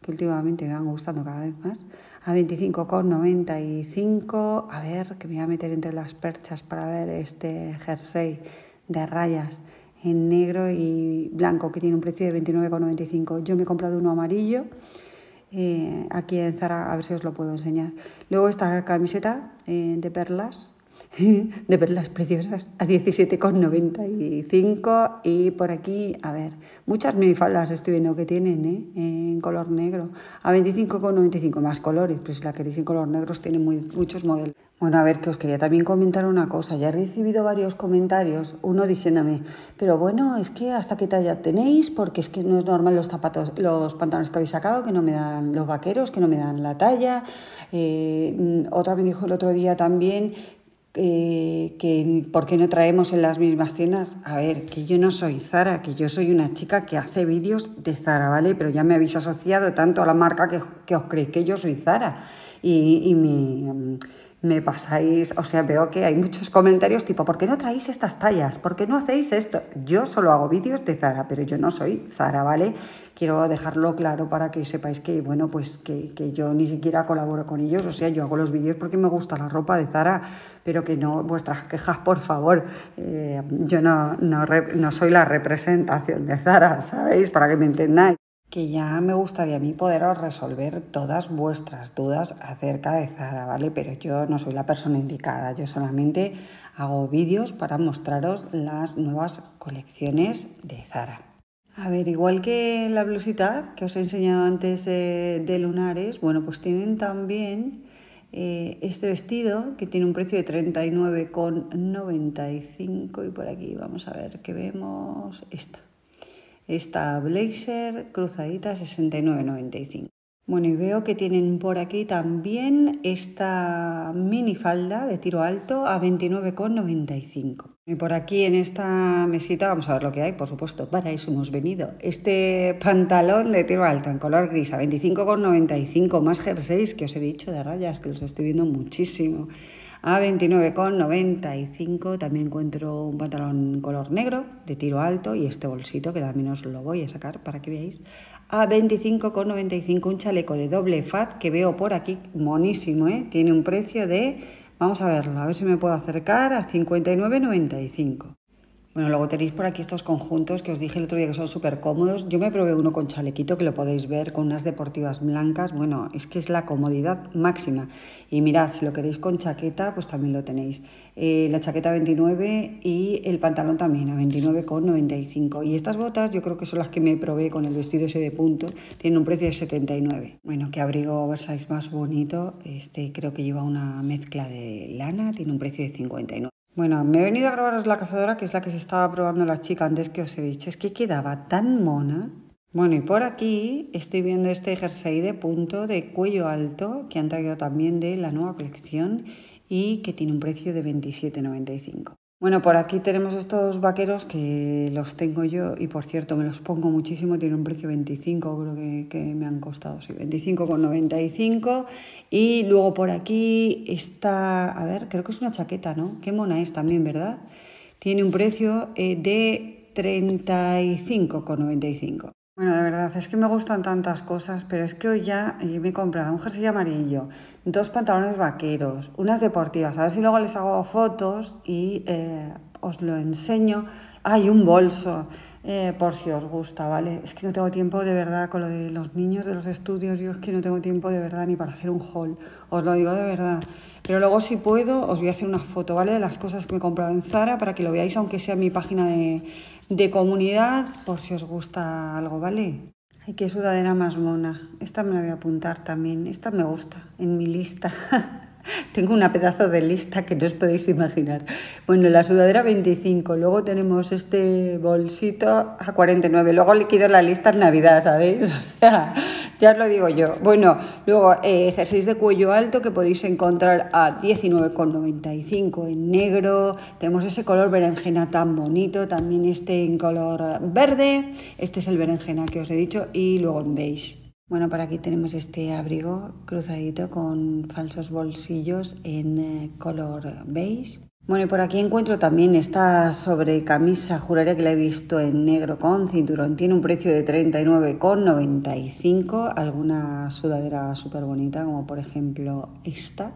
S1: que últimamente me van gustando cada vez más a 25,95. A ver, que me voy a meter entre las perchas para ver este jersey de rayas en negro y blanco que tiene un precio de 29,95. Yo me he comprado uno amarillo. Eh, aquí en Zara, a ver si os lo puedo enseñar. Luego esta camiseta eh, de perlas (laughs) de verlas preciosas a 17,95 y por aquí, a ver, muchas minifaldas estoy viendo que tienen ¿eh? en color negro a 25,95 más colores, pues si la queréis en color negro tienen muy, muchos modelos. Bueno, a ver, que os quería también comentar una cosa, ya he recibido varios comentarios, uno diciéndome, pero bueno, es que hasta qué talla tenéis, porque es que no es normal los zapatos, los pantalones que habéis sacado, que no me dan los vaqueros, que no me dan la talla. Eh, otra me dijo el otro día también eh, que por qué no traemos en las mismas tiendas. A ver, que yo no soy Zara, que yo soy una chica que hace vídeos de Zara, ¿vale? Pero ya me habéis asociado tanto a la marca que, os creéis que yo soy Zara. Y, y me pasáis, o sea, veo que hay muchos comentarios tipo, ¿por qué no traéis estas tallas? ¿Por qué no hacéis esto? Yo solo hago vídeos de Zara, pero yo no soy Zara, ¿vale? Quiero dejarlo claro para que sepáis que, bueno, pues que, yo ni siquiera colaboro con ellos, o sea, yo hago los vídeos porque me gusta la ropa de Zara, pero que no, vuestras quejas, por favor, eh, yo no, no, no soy la representación de Zara, ¿sabéis? Para que me entendáis que ya me gustaría a mí poderos resolver todas vuestras dudas acerca de Zara, ¿vale? Pero yo no soy la persona indicada, yo solamente hago vídeos para mostraros las nuevas colecciones de Zara. A ver, igual que la blusita que os he enseñado antes eh, de lunares, bueno, pues tienen también eh, este vestido que tiene un precio de 39,95 y por aquí vamos a ver qué vemos. Esta. Esta Blazer cruzadita 69.95. Bueno, y veo que tienen por aquí también esta mini falda de tiro alto a 29,95. Y por aquí en esta mesita vamos a ver lo que hay, por supuesto, para eso hemos venido. Este pantalón de tiro alto en color gris a 25,95 más jerseys que os he dicho de rayas, que los estoy viendo muchísimo. A 29,95 también encuentro un pantalón color negro de tiro alto y este bolsito que también os lo voy a sacar para que veáis. A 25,95 un chaleco de doble fat que veo por aquí, monísimo, ¿eh? tiene un precio de, vamos a verlo, a ver si me puedo acercar, a 59,95. Bueno, luego tenéis por aquí estos conjuntos que os dije el otro día que son súper cómodos. Yo me probé uno con chalequito, que lo podéis ver, con unas deportivas blancas. Bueno, es que es la comodidad máxima. Y mirad, si lo queréis con chaqueta, pues también lo tenéis. Eh, la chaqueta 29 y el pantalón también a 29,95. Y estas botas yo creo que son las que me probé con el vestido ese de punto. Tienen un precio de 79. Bueno, qué abrigo versáis más bonito. Este creo que lleva una mezcla de lana, tiene un precio de 59. Bueno, me he venido a grabaros la cazadora, que es la que se estaba probando la chica antes que os he dicho. Es que quedaba tan mona. Bueno, y por aquí estoy viendo este jersey de punto de cuello alto que han traído también de la nueva colección y que tiene un precio de 27,95. Bueno, por aquí tenemos estos vaqueros que los tengo yo y por cierto me los pongo muchísimo, tiene un precio 25, creo que, que me han costado, sí, 25,95. Y luego por aquí está, a ver, creo que es una chaqueta, ¿no? Qué mona es también, ¿verdad? Tiene un precio eh, de 35,95. Bueno, de verdad, es que me gustan tantas cosas, pero es que hoy ya eh, me he comprado un jersey amarillo, dos pantalones vaqueros, unas deportivas, a ver si luego les hago fotos y eh, os lo enseño. Hay un bolso, eh, por si os gusta, ¿vale? Es que no tengo tiempo de verdad con lo de los niños de los estudios, yo es que no tengo tiempo de verdad ni para hacer un haul, os lo digo de verdad. Pero luego si puedo os voy a hacer una foto, ¿vale? De las cosas que me he comprado en Zara para que lo veáis, aunque sea mi página de, de comunidad, por si os gusta algo, ¿vale? Ay, qué sudadera más mona. Esta me la voy a apuntar también. Esta me gusta en mi lista. (laughs) (laughs) Tengo una pedazo de lista que no os podéis imaginar. Bueno, la sudadera 25, luego tenemos este bolsito a 49, luego liquidar la lista en Navidad, ¿sabéis? (laughs) O sea, ya os lo digo yo. Bueno, luego eh, de cuello alto que podéis encontrar a 19,95 en negro. Tenemos ese color berenjena tan bonito, también este en color verde. Este es el berenjena que os he dicho y luego en beige. Bueno, por aquí tenemos este abrigo cruzadito con falsos bolsillos en eh, color beige. Bueno, y por aquí encuentro también esta sobrecamisa, juraría que la he visto en negro con cinturón. Tiene un precio de 39,95. Alguna sudadera súper bonita, como por ejemplo esta.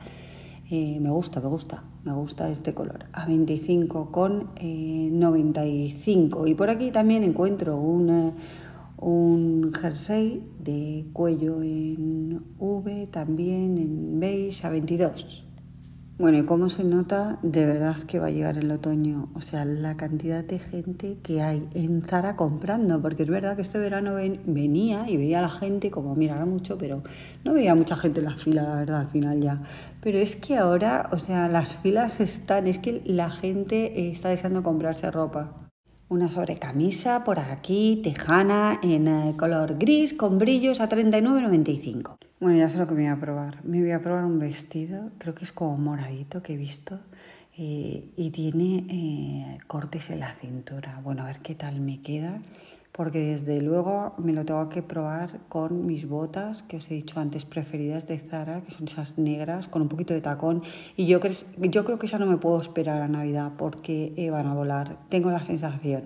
S1: Eh, me gusta, me gusta, me gusta este color. A 25,95. Eh, y por aquí también encuentro un un jersey de cuello en V, también en beige a 22. Bueno, y cómo se nota, de verdad que va a llegar el otoño. O sea, la cantidad de gente que hay en Zara comprando, porque es verdad que este verano venía y veía a la gente como miraba mucho, pero no veía mucha gente en la fila, la verdad, al final ya. Pero es que ahora, o sea, las filas están, es que la gente está deseando comprarse ropa. Una sobrecamisa por aquí, tejana, en eh, color gris, con brillos a 39,95. Bueno, ya sé lo que me voy a probar. Me voy a probar un vestido, creo que es como moradito que he visto. Eh, y tiene eh, cortes en la cintura. Bueno, a ver qué tal me queda porque desde luego me lo tengo que probar con mis botas que os he dicho antes preferidas de Zara, que son esas negras con un poquito de tacón. Y yo, yo creo que esa no me puedo esperar a Navidad porque eh, van a volar, tengo la sensación.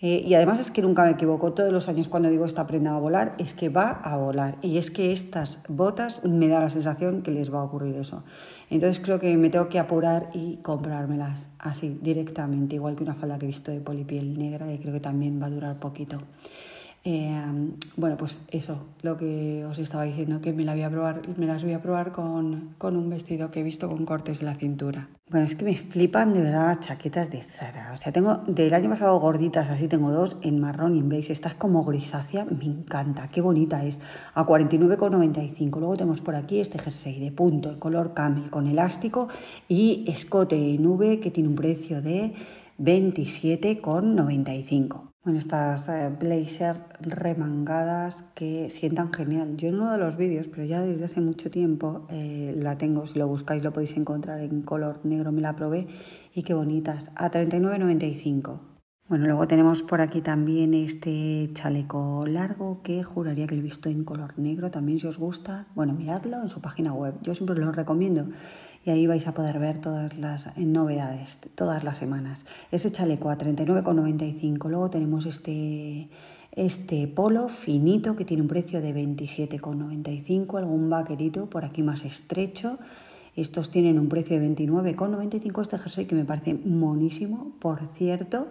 S1: Eh, y además es que nunca me equivoco, todos los años cuando digo esta prenda va a volar, es que va a volar. Y es que estas botas me da la sensación que les va a ocurrir eso. Entonces creo que me tengo que apurar y comprármelas así directamente, igual que una falda que he visto de polipiel negra y creo que también va a durar poquito. Em, bueno, pues eso, lo que os estaba diciendo, que me, la voy a probar, me las voy a probar con, un vestido que he visto con cortes en la cintura. Bueno, es que me flipan de verdad chaquetas de Zara. O sea, tengo del año pasado gorditas, así tengo dos, en marrón y en beige. Esta es como grisácea, me encanta, qué bonita es. A 49,95. Luego tenemos por aquí este jersey de punto, de color camel, con elástico y escote en nube que tiene un precio de 27,95. Con estas eh, blazer remangadas que sientan genial. Yo en uno de los vídeos, pero ya desde hace mucho tiempo, eh, la tengo. Si lo buscáis lo podéis encontrar en color negro, me la probé. Y qué bonitas. A 39,95. Bueno, luego tenemos por aquí también este chaleco largo que juraría que lo he visto en color negro también si os gusta. Bueno, miradlo en su página web, yo siempre lo recomiendo y ahí vais a poder ver todas las eh, novedades, todas las semanas. Ese chaleco a 39,95. Luego tenemos este, este polo finito que tiene un precio de 27,95, algún vaquerito por aquí más estrecho. Estos tienen un precio de 29,95. Este jersey que me parece monísimo, por cierto.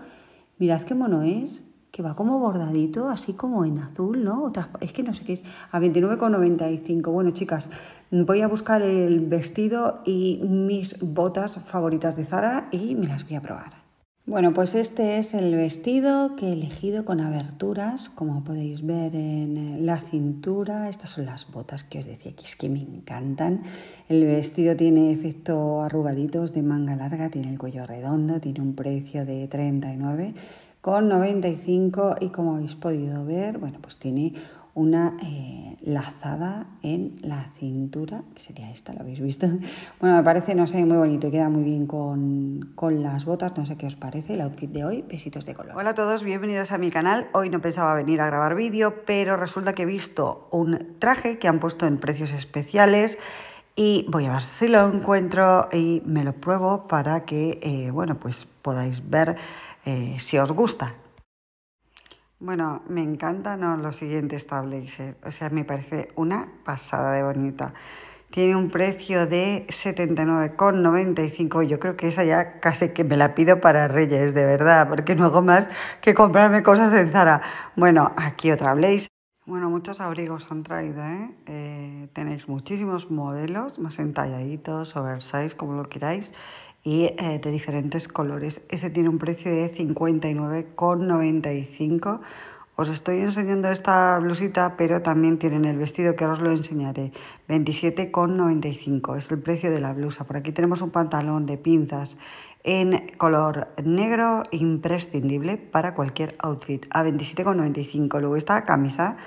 S1: Mirad qué mono es, que va como bordadito, así como en azul, ¿no? Otras, es que no sé qué es, a 29,95. Bueno, chicas, voy a buscar el vestido y mis botas favoritas de Zara y me las voy a probar. Bueno, pues este es el vestido que he elegido con aberturas, como podéis ver en eh, la cintura. Estas son las botas que os decía que es que me encantan. El vestido tiene efecto arrugaditos de manga larga, tiene el cuello redondo, tiene un precio de 39 con 95 y como habéis podido ver, bueno, pues tiene una eh, lazada en la cintura, que sería esta, lo habéis visto. (laughs) Bueno, me parece, no sé, muy bonito queda muy bien con, las botas, no sé qué os parece el outfit de hoy, besitos de color. Hola a todos, bienvenidos a mi canal. Hoy no pensaba venir a grabar vídeo, pero resulta que he visto un traje que han puesto en precios especiales y voy a ver si lo encuentro y me lo pruebo para que, eh, bueno, pues podáis ver eh, si os gusta. Bueno, me encanta, ¿no? los siguientes blazer. o sea, me parece una pasada de bonita. Tiene un precio de 79,95. Yo creo que esa ya casi que me la pido para Reyes, de verdad, porque no hago más que comprarme cosas en Zara. Bueno, aquí otra blazer. Bueno, muchos abrigos han traído, ¿eh? Eh, tenéis muchísimos modelos, más entalladitos, oversize, como lo queráis y eh, de diferentes colores. Ese tiene un precio de 59,95. Os estoy enseñando esta blusita, pero también tienen el vestido que ahora os lo enseñaré. 27,95 es el precio de la blusa. Por aquí tenemos un pantalón de pinzas en color negro imprescindible para cualquier outfit a 27,95. Luego esta camisa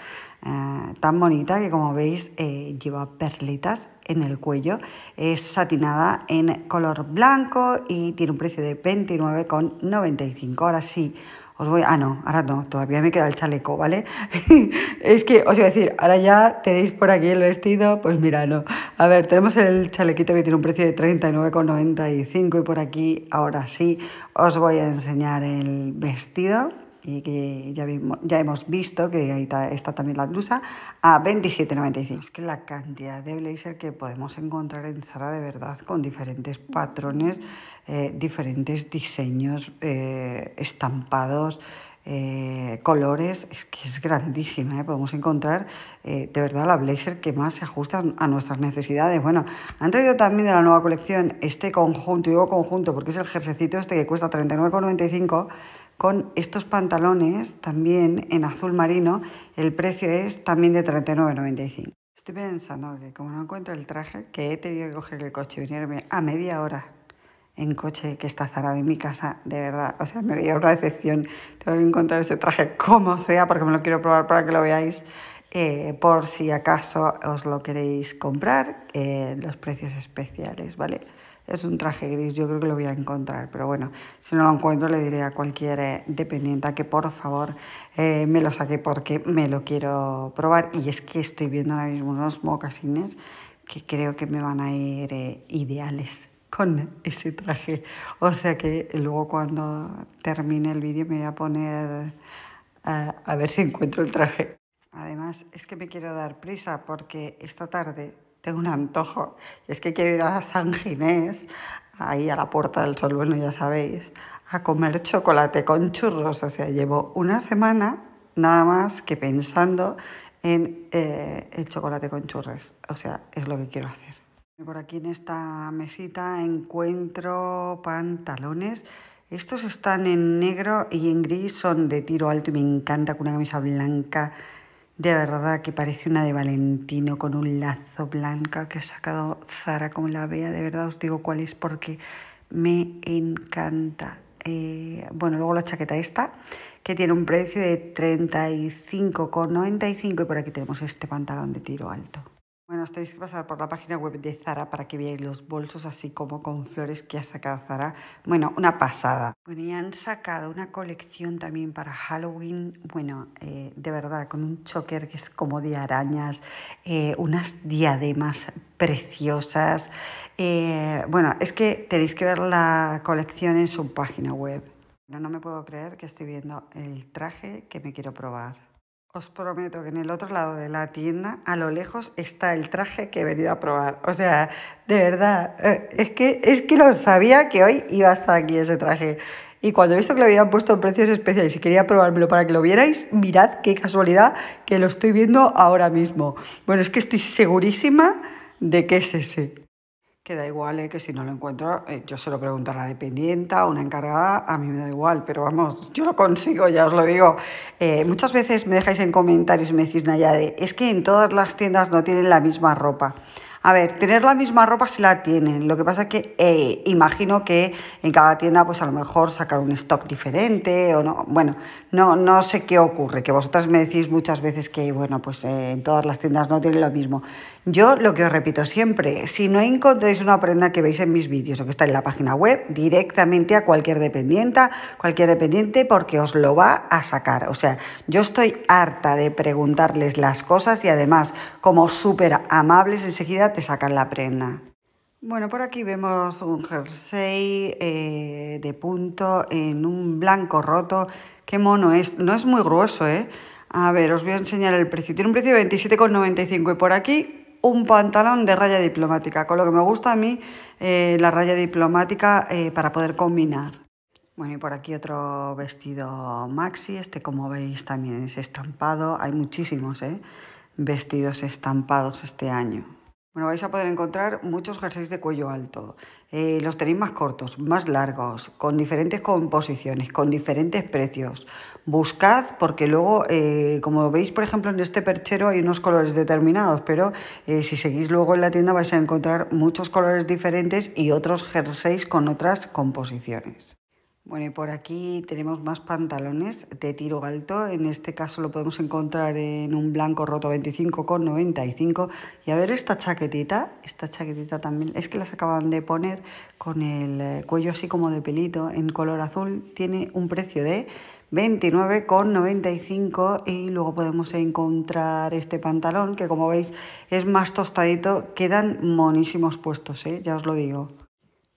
S1: eh, tan bonita que como veis eh, lleva perlitas en el cuello. Es satinada en color blanco y tiene un precio de 29,95. Ahora sí, os voy. Ah, no, ahora no, todavía me queda el chaleco, ¿vale? (laughs) es que os iba a decir, ahora ya tenéis por aquí el vestido, pues mira, no. A ver, tenemos el chalequito que tiene un precio de 39,95 y por aquí, ahora sí, os voy a enseñar el vestido y que ya, vimos, ya hemos visto que ahí está, también la blusa, a 27,95. Es que la cantidad de blazer que podemos encontrar en Zara de verdad, con diferentes patrones, eh, diferentes diseños, eh, estampados, eh, colores, es que es grandísima, podemos encontrar de verdad la blazer que más se ajusta a nuestras necesidades. Bueno, han traído también de la nueva colección este conjunto, digo conjunto porque es el jersecito este que cuesta 39,95 con estos pantalones, también en azul marino, el precio es también de 39,95. Estoy pensando que como no encuentro el traje, que he tenido que coger el coche y venirme a media hora en coche que está cerrado en mi casa, de verdad, o sea, me veía una decepción. Tengo que encontrar ese traje como sea, porque me lo quiero probar para que lo veáis, eh, por si acaso os lo queréis comprar, eh, los precios especiales, ¿vale? Es un traje gris, yo creo que lo voy a encontrar, pero bueno, si no lo encuentro le diré a cualquier dependiente que por favor eh, me lo saque porque me lo quiero probar. Y es que estoy viendo ahora mismo unos mocasines que creo que me van a ir eh, ideales con ese traje. O sea que luego cuando termine el vídeo me voy a poner eh, a ver si encuentro el traje. Además, es que me quiero dar prisa porque esta tarde tengo un antojo. es que quiero ir a San Ginés, ahí a la Puerta del Sol, bueno, ya sabéis, a comer chocolate con churros. O sea, llevo una semana nada más que pensando en eh, el chocolate con churros. O sea, es lo que quiero hacer. Por aquí en esta mesita encuentro pantalones. Estos están en negro y en gris, son de tiro alto y me encanta con una camisa blanca de verdad que parece una de Valentino con un lazo blanca que ha sacado Zara con la vea. De verdad os digo cuál es porque me encanta. Eh, bueno, luego la chaqueta esta, que tiene un precio de 35,95 y por aquí tenemos este pantalón de tiro alto. Bueno, tenéis que pasar por la página web de Zara para que veáis los bolsos así como con flores que ha sacado Zara. Bueno, una pasada. Bueno, y han sacado una colección también para Halloween. Bueno, eh, de verdad, con un choker que es como de arañas, eh, unas diademas preciosas. Eh, bueno, es que tenéis que ver la colección en su página web. No, no me puedo creer que estoy viendo el traje que me quiero probar. Os prometo que en el otro lado de la tienda, a lo lejos, está el traje que he venido a probar. O sea, de verdad, eh, es que, es que lo sabía que hoy iba a estar aquí ese traje. Y cuando he visto que lo habían puesto en precios especiales y quería probármelo para que lo vierais, mirad qué casualidad que lo estoy viendo ahora mismo. Bueno, es que estoy segurísima de que es ese que da igual eh, que si no lo encuentro, eh, yo se lo pregunto a la dependienta o una encargada, a mí me da igual, pero vamos, (laughs) yo lo consigo, ya os lo digo. Eh, muchas veces me dejáis en comentarios y me decís, Nayade, es que en todas las tiendas no tienen la misma ropa. A ver, tener la misma ropa si la tienen. Lo que pasa es que eh, imagino que en cada tienda, pues a lo mejor sacar un stock diferente o no. Bueno, no, no sé qué ocurre, que vosotras me decís muchas veces que, bueno, pues eh, en todas las tiendas no tienen lo mismo. Yo lo que os repito siempre, si no encontréis una prenda que veis en mis vídeos o que está en la página web, directamente a cualquier dependienta, cualquier dependiente, porque os lo va a sacar. O sea, yo estoy harta de preguntarles las cosas y además, como súper amables, enseguida te sacan la prenda. Bueno, por aquí vemos un jersey eh, de punto en un blanco roto. Qué mono es. No es muy grueso, ¿eh? A ver, os voy a enseñar el precio. Tiene un precio de 27,95 y por aquí un pantalón de raya diplomática, con lo que me gusta a mí eh, la raya diplomática eh, para poder combinar. Bueno, y por aquí otro vestido maxi, este como veis también es estampado, hay muchísimos vestidos estampados este año vais a poder encontrar muchos jerseys de cuello alto. Eh, los tenéis más cortos, más largos, con diferentes composiciones, con diferentes precios. Buscad porque luego, eh, como veis, por ejemplo, en este perchero hay unos colores determinados, pero eh, si seguís luego en la tienda vais a encontrar muchos colores diferentes y otros jerseys con otras composiciones. Bueno, y por aquí tenemos más pantalones de tiro alto. En este caso lo podemos encontrar en un blanco roto 25,95. Y a ver esta chaquetita. Esta chaquetita también es que las acaban de poner con el eh, cuello así como de pelito en color azul. Tiene un precio de 29,95 y luego podemos encontrar este pantalón que como veis es más tostadito. Quedan monísimos puestos, ¿eh? ya os lo digo.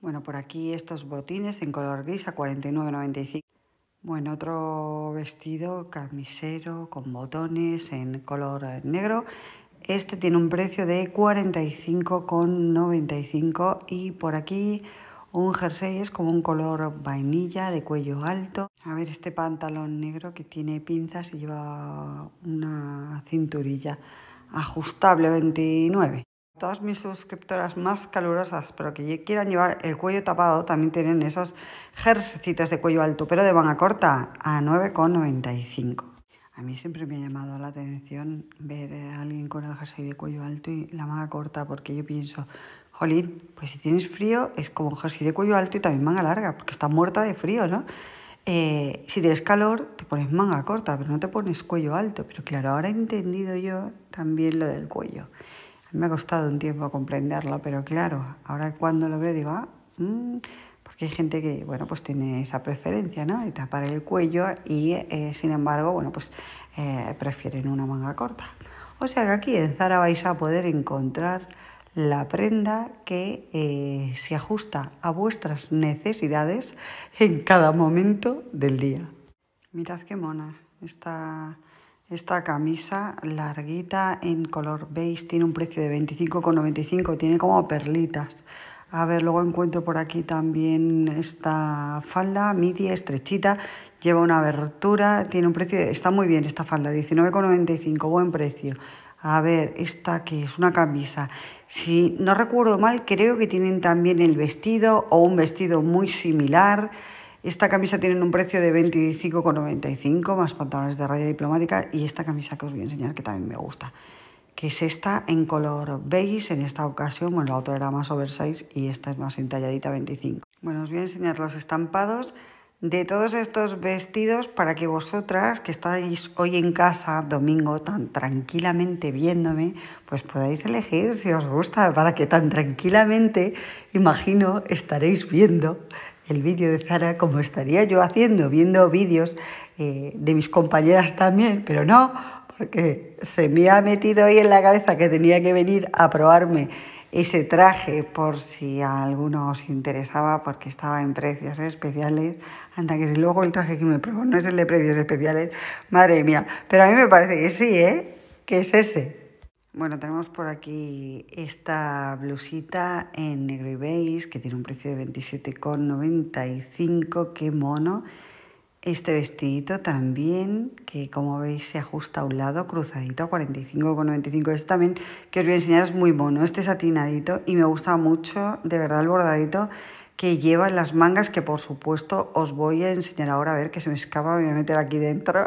S1: Bueno, por aquí estos botines en color gris a 49,95. Bueno, otro vestido camisero con botones en color negro. Este tiene un precio de 45,95 y por aquí un jersey es como un color vainilla de cuello alto. A ver este pantalón negro que tiene pinzas y lleva una cinturilla ajustable 29. Todas mis suscriptoras más calurosas, pero que quieran llevar el cuello tapado, también tienen esos jerseycitos de cuello alto, pero de manga corta, a 9,95. A mí siempre me ha llamado la atención ver a alguien con el jersey de cuello alto y la manga corta, porque yo pienso, jolín, pues si tienes frío es como un jersey de cuello alto y también manga larga, porque está muerta de frío, ¿no? Eh, si tienes calor, te pones manga corta, pero no te pones cuello alto. Pero claro, ahora he entendido yo también lo del cuello me ha costado un tiempo comprenderlo, pero claro, ahora cuando lo veo digo, ah, mm", porque hay gente que, bueno, pues tiene esa preferencia, ¿no? De tapar el cuello y, eh, sin embargo, bueno, pues eh, prefieren una manga corta. O sea que aquí en Zara vais a poder encontrar la prenda que eh, se ajusta a vuestras necesidades en cada momento del día. Mirad qué mona está esta camisa larguita en color beige tiene un precio de 25,95, tiene como perlitas. A ver, luego encuentro por aquí también esta falda midi estrechita, lleva una abertura, tiene un precio, está muy bien esta falda, 19,95, buen precio. A ver, esta que es una camisa. Si no recuerdo mal, creo que tienen también el vestido o un vestido muy similar. Esta camisa tiene un precio de 25,95 más pantalones de raya diplomática y esta camisa que os voy a enseñar que también me gusta, que es esta en color beige en esta ocasión, bueno, la otra era más oversize y esta es más entalladita 25. Bueno, os voy a enseñar los estampados de todos estos vestidos para que vosotras que estáis hoy en casa, domingo, tan tranquilamente viéndome, pues podáis elegir si os gusta, para que tan tranquilamente, imagino, estaréis viendo el vídeo de Zara como estaría yo haciendo, viendo vídeos eh, de mis compañeras también, pero no, porque se me ha metido ahí en la cabeza que tenía que venir a probarme ese traje por si a alguno os interesaba porque estaba en precios especiales. Anda, que si luego el traje que me probó no es el de precios especiales, madre mía, pero a mí me parece que sí, ¿eh? Que es ese. Bueno, tenemos por aquí esta blusita en negro y beige que tiene un precio de 27,95. Qué mono. Este vestidito también, que como veis se ajusta a un lado, cruzadito a 45,95. Este también que os voy a enseñar es muy mono. Este es atinadito y me gusta mucho, de verdad, el bordadito que lleva en las mangas, que por supuesto os voy a enseñar ahora, a ver que se me escapa, me voy a meter aquí dentro,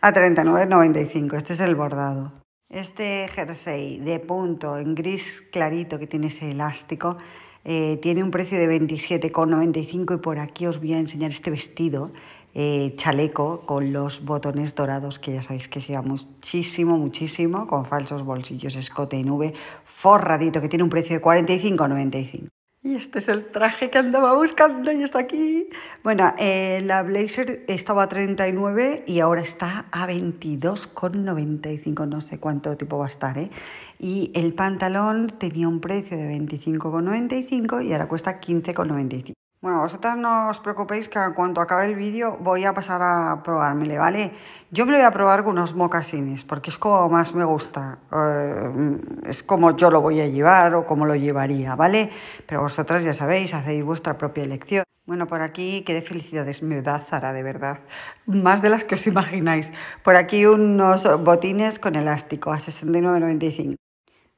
S1: a 39,95. Este es el bordado. Este jersey de punto en gris clarito que tiene ese elástico eh, tiene un precio de 27,95 y por aquí os voy a enseñar este vestido eh, chaleco con los botones dorados que ya sabéis que lleva muchísimo, muchísimo, con falsos bolsillos escote y nube forradito que tiene un precio de 45,95 y este es el traje que andaba buscando y está aquí. Bueno, eh, la blazer estaba a 39 y ahora está a 22,95, no sé cuánto tipo va a estar. ¿eh? Y el pantalón tenía un precio de 25,95 y ahora cuesta 15,95. Bueno, vosotras no os preocupéis que cuando cuanto acabe el vídeo voy a pasar a probármele, ¿vale? Yo me lo voy a probar con unos mocasines porque es como más me gusta. Eh, es como yo lo voy a llevar o como lo llevaría, ¿vale? Pero vosotras ya sabéis, hacéis vuestra propia elección. Bueno, por aquí, qué de felicidades me da Zara, de verdad. Más de las que os imagináis. Por aquí unos botines con elástico a 69,95.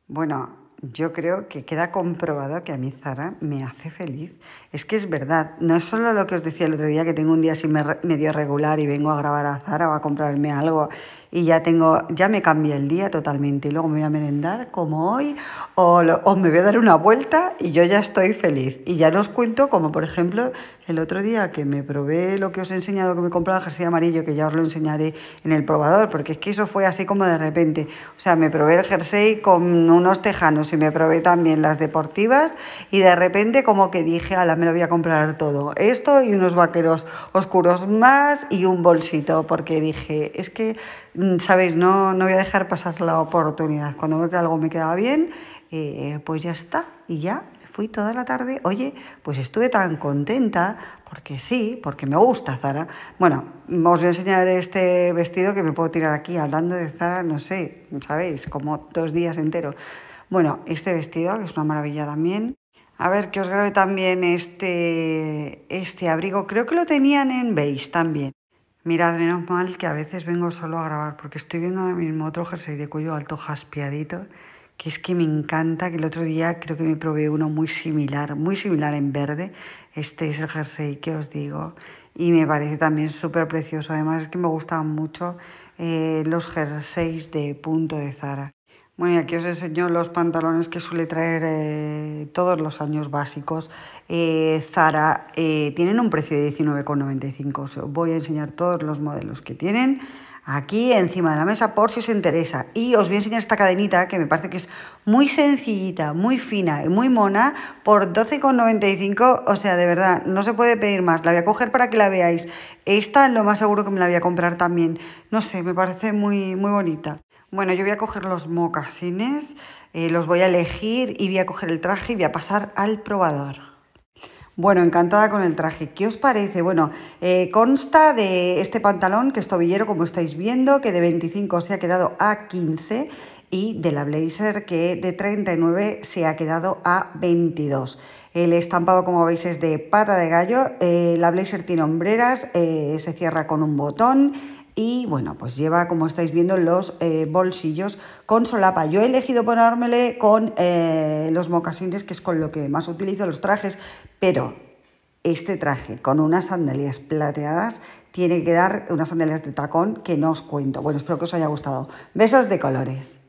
S1: Bueno, yo creo que queda comprobado que a mí Zara me hace feliz. Es que es verdad, no es solo lo que os decía el otro día, que tengo un día así medio regular y vengo a grabar a Zara o a comprarme algo y ya tengo, ya me cambié el día totalmente. Y luego me voy a merendar como hoy, o, me voy a dar una vuelta y yo ya estoy feliz. Y ya os cuento, como por ejemplo, el otro día que me probé lo que os he enseñado, que me he comprado el jersey amarillo, que ya os lo enseñaré en el probador, porque es que eso fue así como de repente. O sea, me probé el jersey con unos tejanos y me probé también las deportivas, y de repente, como que dije, ala, me lo voy a comprar todo. Esto y unos vaqueros oscuros más y un bolsito, porque dije, es que Mm, sabéis, no, no voy a dejar pasar la oportunidad. Cuando veo que algo me quedaba bien, eh, pues ya está, y ya fui toda la tarde, oye, pues estuve tan contenta, porque sí, porque me gusta Zara. Bueno, os voy a enseñar este vestido que me puedo tirar aquí hablando de Zara, no sé, sabéis, como dos días enteros. Bueno, este vestido, que es una maravilla también. A ver, que os grabé también este, este abrigo, creo que lo tenían en beige también. Mirad, menos mal que a veces vengo solo a grabar, porque estoy viendo ahora mismo otro jersey de cuello alto jaspiadito, que es que me encanta, que el otro día creo que me probé uno muy similar, muy similar en verde. Este es el jersey que os digo y me parece también súper precioso. Además es que me gustan mucho eh, los jerseys de punto de Zara. Bueno, y aquí os enseño los pantalones que suele traer eh, todos los años básicos. Eh, Zara eh, tienen un precio de 19,95. Os voy a enseñar todos los modelos que tienen aquí encima de la mesa por si os interesa. Y os voy a enseñar esta cadenita que me parece que es muy sencillita, muy fina y muy mona por 12,95. O sea, de verdad, no se puede pedir más. La voy a coger para que la veáis. Esta lo más seguro que me la voy a comprar también. No sé, me parece muy, muy bonita. Bueno, yo voy a coger los mocasines, eh, los voy a elegir y voy a coger el traje y voy a pasar al probador. Bueno, encantada con el traje. ¿Qué os parece? Bueno, eh, consta de este pantalón que es tobillero, como estáis viendo, que de 25 se ha quedado a 15 y de la blazer que de 39 se ha quedado a 22. El estampado, como veis, es de pata de gallo. Eh, la blazer tiene hombreras, se cierra con un botón y bueno, pues lleva, como estáis viendo, los eh, bolsillos con solapa. Yo he elegido ponérmele con eh, los mocasines, que es con lo que más utilizo los trajes, pero este traje con unas sandalias plateadas tiene que dar unas sandalias de tacón que no os cuento. Bueno, espero que os haya gustado. Besos de colores.